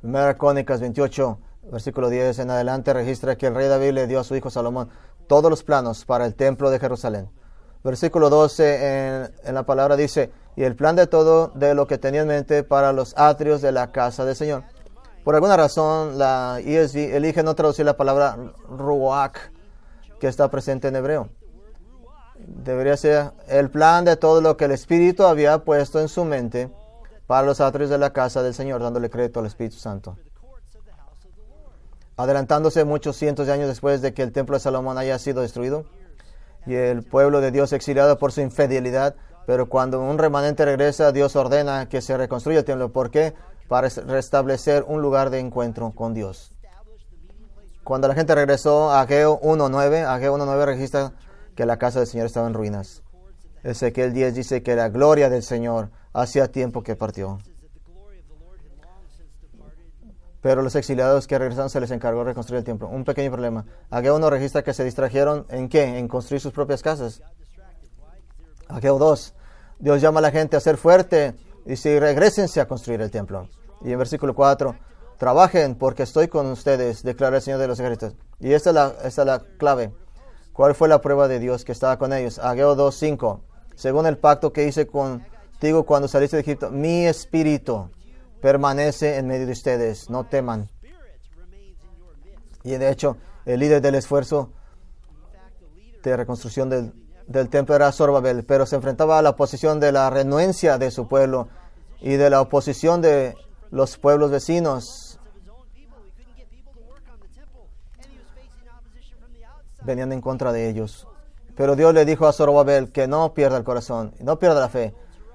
Primera Crónicas 28, versículo 10 en adelante, registra que el rey David le dio a su hijo Salomón todos los planos para el templo de Jerusalén. Versículo 12 en, la palabra dice, y el plan de todo de lo que tenía en mente para los atrios de la casa del Señor. Por alguna razón, la ESV elige no traducir la palabra ruach, que está presente en hebreo debería ser el plan de todo lo que el Espíritu había puesto en su mente para los atrios de la casa del Señor, dándole crédito al Espíritu Santo. Adelantándose muchos cientos de años después de que el templo de Salomón haya sido destruido y el pueblo de Dios exiliado por su infidelidad, pero cuando un remanente regresa, Dios ordena que se reconstruya el templo. ¿Por qué? Para restablecer un lugar de encuentro con Dios. Cuando la gente regresó a Ageo 1.9, Ageo 1.9 registra que la casa del Señor estaba en ruinas. Ezequiel 10 dice que la gloria del Señor hacía tiempo que partió. Pero los exiliados que regresaron se les encargó de reconstruir el templo. Un pequeño problema. Ageo uno registra que se distrajeron en qué? En construir sus propias casas. Ageo 2. Dios llama a la gente a ser fuerte y si regresense a construir el templo. Y en versículo 4, trabajen porque estoy con ustedes, declara el Señor de los ejércitos. Y esta la, esta es la clave. ¿Cuál fue la prueba de Dios que estaba con ellos? Ageo 2.5. Según el pacto que hice contigo cuando saliste de Egipto, mi espíritu permanece en medio de ustedes. No teman. Y de hecho, el líder del esfuerzo de reconstrucción del, templo era Sorbabel, pero se enfrentaba a la oposición de la renuencia de su pueblo y de la oposición de los pueblos vecinos venían en contra de ellos. Pero Dios le dijo a Zorobabel que no pierda el corazón, no pierda la fe.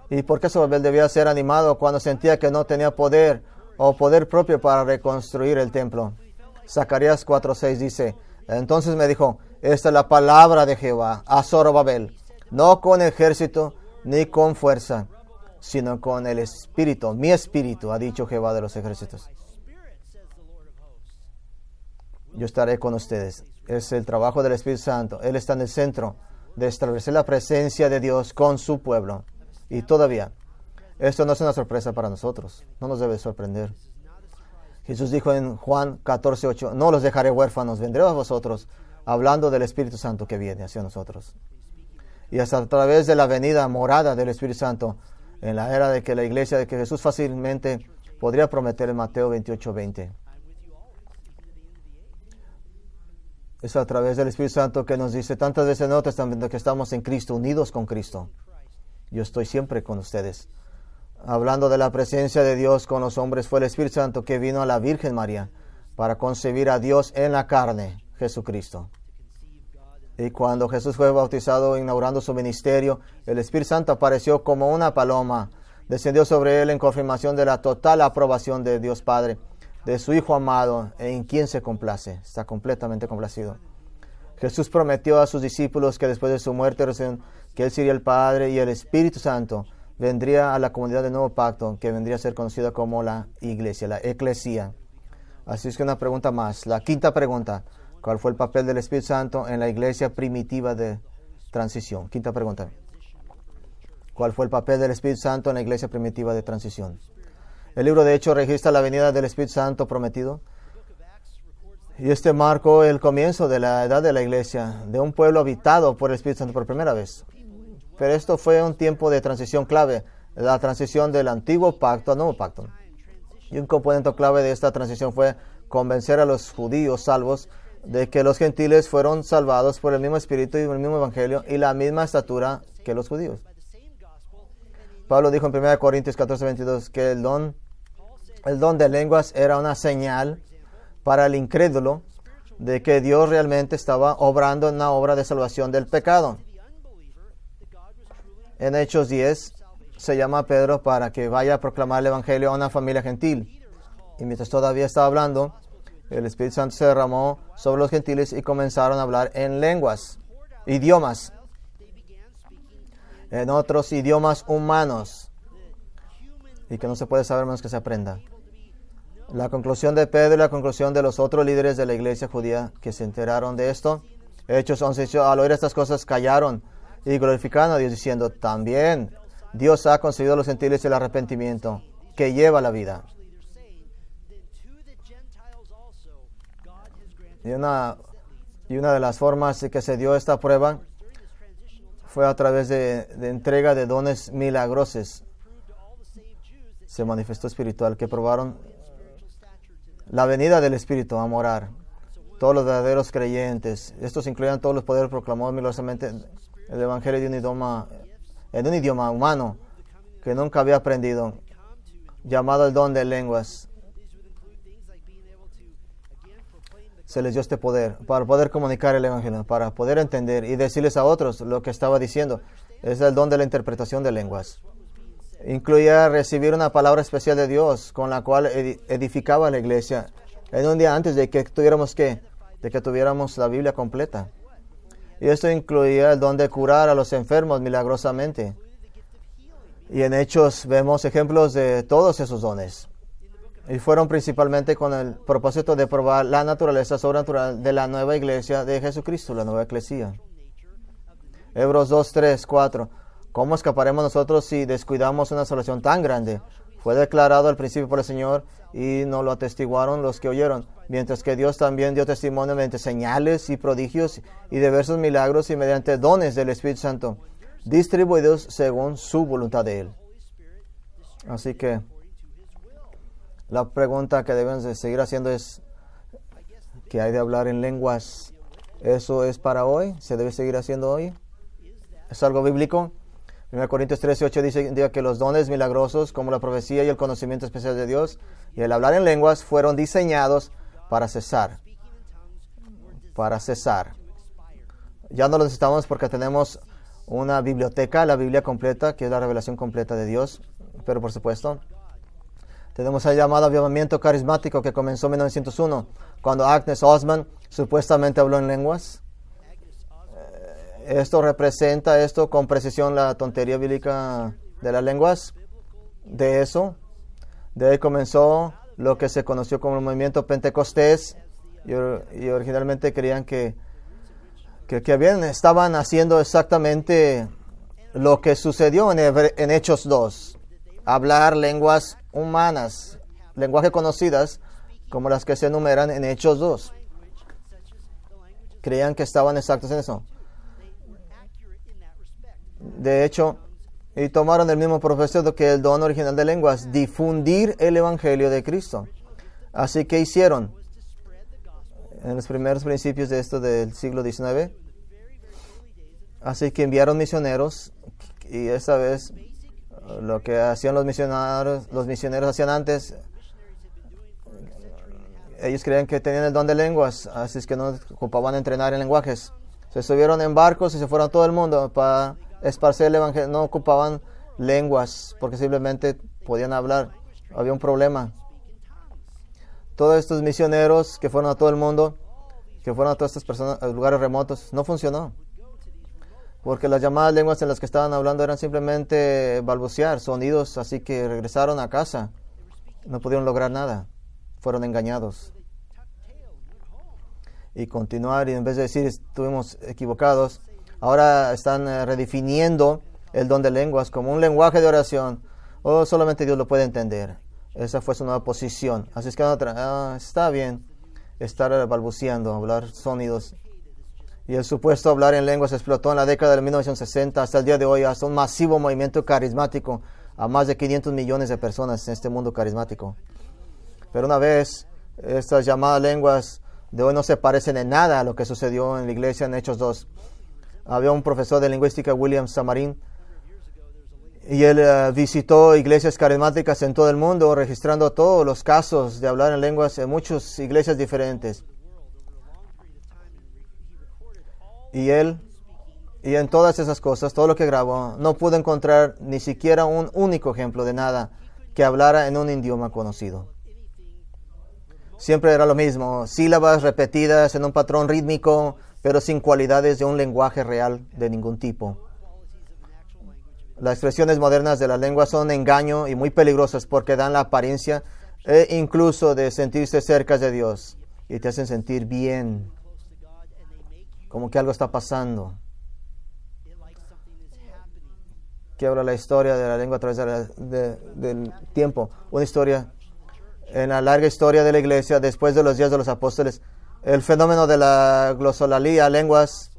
¿Y por qué Zorobabel debía ser animado cuando sentía que no tenía poder o poder propio para reconstruir el templo? Zacarías 4:6 dice, entonces me dijo, esta es la palabra de Jehová a Zorobabel, no con ejército ni con fuerza, sino con el espíritu, mi espíritu, ha dicho Jehová de los ejércitos. Yo estaré con ustedes es el trabajo del Espíritu Santo. Él está en el centro de establecer la presencia de Dios con su pueblo. Y todavía, esto no es una sorpresa para nosotros, no nos debe sorprender. Jesús dijo en Juan 14, 8, no los dejaré huérfanos, vendré a vosotros, hablando del Espíritu Santo que viene hacia nosotros. Y hasta a través de la venida morada del Espíritu Santo, en la era de que la iglesia de que Jesús fácilmente podría prometer en Mateo 28, 20. Es a través del Espíritu Santo que nos dice tantas veces en otras que estamos en Cristo, unidos con Cristo. Yo estoy siempre con ustedes. Hablando de la presencia de Dios con los hombres, fue el Espíritu Santo que vino a la Virgen María para concebir a Dios en la carne, Jesucristo. Y cuando Jesús fue bautizado inaugurando su ministerio, el Espíritu Santo apareció como una paloma, descendió sobre él en confirmación de la total aprobación de Dios Padre de su Hijo amado, en quien se complace. Está completamente complacido. Jesús prometió a sus discípulos que después de su muerte que Él sería el Padre y el Espíritu Santo vendría a la comunidad del nuevo pacto, que vendría a ser conocida como la iglesia, la eclesía. Así es que una pregunta más. La quinta pregunta. ¿Cuál fue el papel del Espíritu Santo en la iglesia primitiva de transición? Quinta pregunta. ¿Cuál fue el papel del Espíritu Santo en la iglesia primitiva de transición? El libro de hecho, registra la venida del Espíritu Santo prometido. Y este marcó el comienzo de la edad de la iglesia, de un pueblo habitado por el Espíritu Santo por primera vez. Pero esto fue un tiempo de transición clave, la transición del antiguo pacto al nuevo pacto. Y un componente clave de esta transición fue convencer a los judíos salvos de que los gentiles fueron salvados por el mismo Espíritu y el mismo Evangelio y la misma estatura que los judíos. Pablo dijo en 1 Corintios 14, 22 que el don el don de lenguas era una señal para el incrédulo de que Dios realmente estaba obrando en una obra de salvación del pecado. En Hechos 10 se llama a Pedro para que vaya a proclamar el Evangelio a una familia gentil. Y mientras todavía estaba hablando, el Espíritu Santo se derramó sobre los gentiles y comenzaron a hablar en lenguas, idiomas, en otros idiomas humanos, y que no se puede saber menos que se aprenda. La conclusión de Pedro y la conclusión de los otros líderes de la iglesia judía que se enteraron de esto. Hechos 11, al oír estas cosas callaron y glorificaron a Dios diciendo, también Dios ha conseguido a los gentiles el arrepentimiento que lleva la vida. Y una, y una de las formas que se dio esta prueba fue a través de, de entrega de dones milagrosos. Se manifestó espiritual que probaron la venida del Espíritu a morar. Todos los verdaderos creyentes, estos incluían todos los poderes proclamados milagrosamente el Evangelio de un idioma, en un idioma humano que nunca había aprendido, llamado el don de lenguas. Se les dio este poder para poder comunicar el Evangelio, para poder entender y decirles a otros lo que estaba diciendo. Es el don de la interpretación de lenguas. Incluía recibir una palabra especial de Dios con la cual edificaba la iglesia. En un día antes de que tuviéramos que, de que tuviéramos la Biblia completa. Y esto incluía el don de curar a los enfermos milagrosamente. Y en Hechos vemos ejemplos de todos esos dones. Y fueron principalmente con el propósito de probar la naturaleza sobrenatural de la nueva iglesia de Jesucristo, la nueva eclesía Hebreos 2, 3, 4. ¿Cómo escaparemos nosotros si descuidamos una salvación tan grande? Fue declarado al principio por el Señor y nos lo atestiguaron los que oyeron, mientras que Dios también dio testimonio mediante señales y prodigios y diversos milagros y mediante dones del Espíritu Santo, distribuidos según su voluntad de Él. Así que la pregunta que debemos de seguir haciendo es, ¿qué hay de hablar en lenguas? ¿Eso es para hoy? ¿Se debe seguir haciendo hoy? ¿Es algo bíblico? 1 Corintios 13, 8 dice, que los dones milagrosos, como la profecía y el conocimiento especial de Dios y el hablar en lenguas, fueron diseñados para cesar. Para cesar. Ya no los necesitamos porque tenemos una biblioteca, la Biblia completa, que es la revelación completa de Dios. Pero por supuesto, tenemos el llamado avivamiento carismático que comenzó en 1901, cuando Agnes Osman supuestamente habló en lenguas esto representa esto con precisión la tontería bíblica de las lenguas. De eso, de ahí comenzó lo que se conoció como el movimiento pentecostés y, originalmente creían que, que, estaban haciendo exactamente lo que sucedió en, en Hechos 2, hablar lenguas humanas, lenguaje conocidas como las que se enumeran en Hechos 2. Creían que estaban exactos en eso. De hecho, y tomaron el mismo profesor que el don original de lenguas, difundir el evangelio de Cristo. Así que hicieron en los primeros principios de esto del siglo XIX. Así que enviaron misioneros y esta vez lo que hacían los misioneros, los misioneros hacían antes, ellos creían que tenían el don de lenguas, así que no ocupaban entrenar en lenguajes. Se subieron en barcos y se fueron a todo el mundo para esparcer el evangelio. No ocupaban lenguas porque simplemente podían hablar. Había un problema. Todos estos misioneros que fueron a todo el mundo, que fueron a todas estas personas, a lugares remotos, no funcionó. Porque las llamadas lenguas en las que estaban hablando eran simplemente balbucear, sonidos, así que regresaron a casa. No pudieron lograr nada. Fueron engañados. Y continuar, y en vez de decir estuvimos equivocados, Ahora están eh, redefiniendo el don de lenguas como un lenguaje de oración. O oh, solamente Dios lo puede entender. Esa fue su nueva posición. Así es que ah, ah, está bien estar balbuceando, hablar sonidos. Y el supuesto hablar en lenguas explotó en la década de 1960 hasta el día de hoy, hasta un masivo movimiento carismático a más de 500 millones de personas en este mundo carismático. Pero una vez, estas llamadas lenguas de hoy no se parecen en nada a lo que sucedió en la iglesia en Hechos 2 había un profesor de lingüística, William Samarin, y él eh, visitó iglesias carismáticas en todo el mundo, registrando todos los casos de hablar en lenguas en muchas iglesias diferentes. Y él, y en todas esas cosas, todo lo que grabó, no pudo encontrar ni siquiera un único ejemplo de nada que hablara en un idioma conocido. Siempre era lo mismo, sílabas repetidas en un patrón rítmico, pero sin cualidades de un lenguaje real de ningún tipo. Las expresiones modernas de la lengua son engaño y muy peligrosas porque dan la apariencia e incluso de sentirse cerca de Dios y te hacen sentir bien, como que algo está pasando. Que habla la historia de la lengua a través del tiempo. Una historia, en la larga historia de la iglesia, después de los días de los apóstoles, el fenómeno de la a lenguas,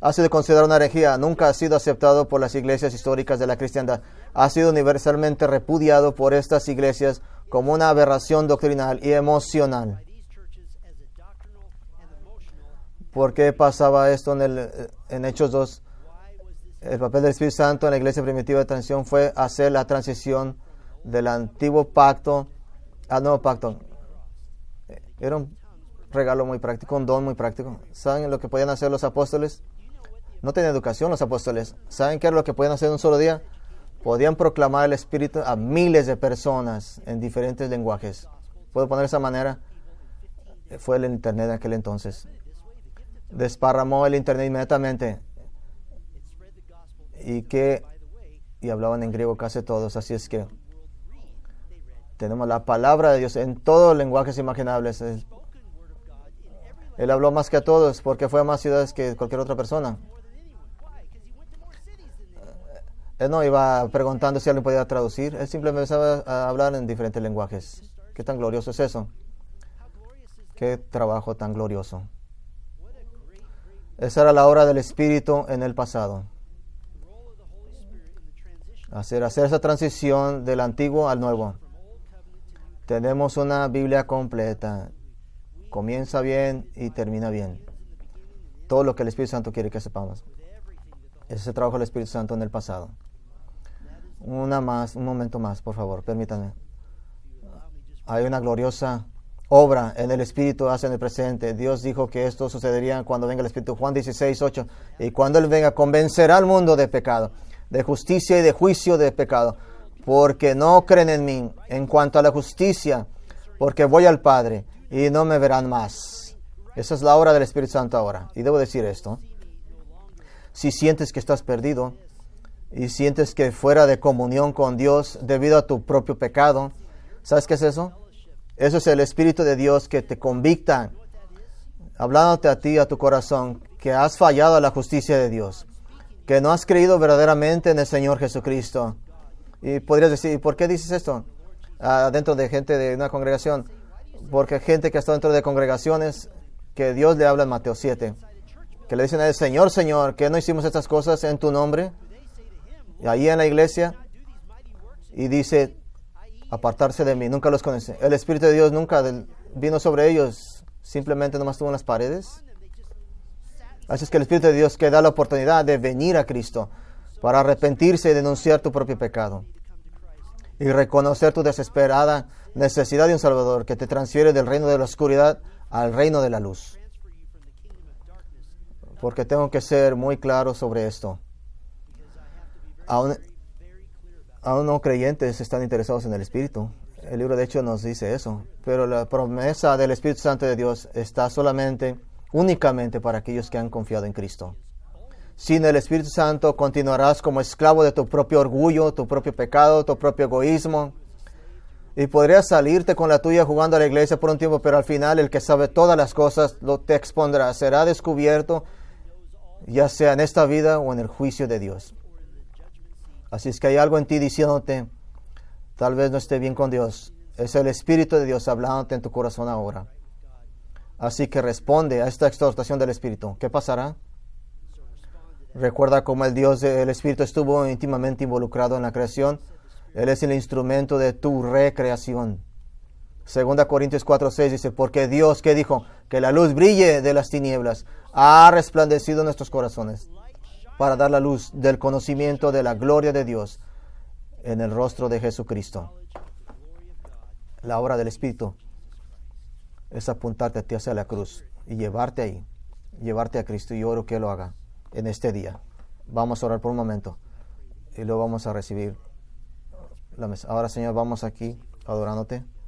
ha sido considerado una herejía, nunca ha sido aceptado por las iglesias históricas de la cristiandad. Ha sido universalmente repudiado por estas iglesias como una aberración doctrinal y emocional. ¿Por qué pasaba esto en, el, en Hechos 2? El papel del Espíritu Santo en la iglesia primitiva de transición fue hacer la transición del antiguo pacto al nuevo pacto. Era regalo muy práctico, un don muy práctico. ¿Saben lo que podían hacer los apóstoles? No tenían educación los apóstoles. ¿Saben qué era lo que podían hacer en un solo día? Podían proclamar el Espíritu a miles de personas en diferentes lenguajes. Puedo poner de esa manera. Eh, fue el Internet en aquel entonces. Desparramó el Internet inmediatamente. Y que y hablaban en griego casi todos. Así es que tenemos la palabra de Dios en todos los lenguajes imaginables. Él habló más que a todos porque fue a más ciudades que cualquier otra persona. Él eh, no iba preguntando si alguien podía traducir. Él simplemente empezaba a hablar en diferentes lenguajes. ¿Qué tan glorioso es eso? Qué trabajo tan glorioso. Esa era la obra del Espíritu en el pasado. Hacer, hacer esa transición del antiguo al nuevo. Tenemos una Biblia completa Comienza bien y termina bien. Todo lo que el Espíritu Santo quiere que sepamos. Ese es el trabajo del Espíritu Santo en el pasado. Una más, un momento más, por favor, permítanme. Hay una gloriosa obra en el Espíritu hace en el presente. Dios dijo que esto sucedería cuando venga el Espíritu. Juan 16, 8. Y cuando Él venga, convencerá al mundo de pecado, de justicia y de juicio de pecado. Porque no creen en mí en cuanto a la justicia, porque voy al Padre y no me verán más. Esa es la obra del Espíritu Santo ahora. Y debo decir esto. Si sientes que estás perdido y sientes que fuera de comunión con Dios debido a tu propio pecado, ¿sabes qué es eso? Eso es el Espíritu de Dios que te convicta, hablándote a ti, a tu corazón, que has fallado a la justicia de Dios, que no has creído verdaderamente en el Señor Jesucristo. Y podrías decir, ¿por qué dices esto? adentro ah, dentro de gente de una congregación porque hay gente que está dentro de congregaciones que Dios le habla en Mateo 7, que le dicen a Señor, Señor, que no hicimos estas cosas en tu nombre. Y ahí en la iglesia, y dice, apartarse de mí, nunca los conocí. El Espíritu de Dios nunca vino sobre ellos, simplemente nomás estuvo en las paredes. Así es que el Espíritu de Dios que da la oportunidad de venir a Cristo para arrepentirse y denunciar tu propio pecado y reconocer tu desesperada necesidad de un Salvador que te transfiere del reino de la oscuridad al reino de la luz. Porque tengo que ser muy claro sobre esto. Aún, aún no creyentes están interesados en el Espíritu. El libro de hecho nos dice eso. Pero la promesa del Espíritu Santo de Dios está solamente, únicamente para aquellos que han confiado en Cristo. Sin el Espíritu Santo continuarás como esclavo de tu propio orgullo, tu propio pecado, tu propio egoísmo. Y podrías salirte con la tuya jugando a la iglesia por un tiempo, pero al final el que sabe todas las cosas lo te expondrá, será descubierto, ya sea en esta vida o en el juicio de Dios. Así es que hay algo en ti diciéndote, tal vez no esté bien con Dios. Es el Espíritu de Dios hablándote en tu corazón ahora. Así que responde a esta exhortación del Espíritu. ¿Qué pasará? Recuerda cómo el Dios, el Espíritu estuvo íntimamente involucrado en la creación. Él es el instrumento de tu recreación. Segunda Corintios 4:6 dice, porque Dios, que dijo? Que la luz brille de las tinieblas. Ha resplandecido nuestros corazones para dar la luz del conocimiento de la gloria de Dios en el rostro de Jesucristo. La obra del Espíritu es apuntarte ti hacia la cruz y llevarte ahí, llevarte a Cristo. Y oro que lo haga en este día. Vamos a orar por un momento y luego vamos a recibir la mesa. Ahora, Señor, vamos aquí adorándote.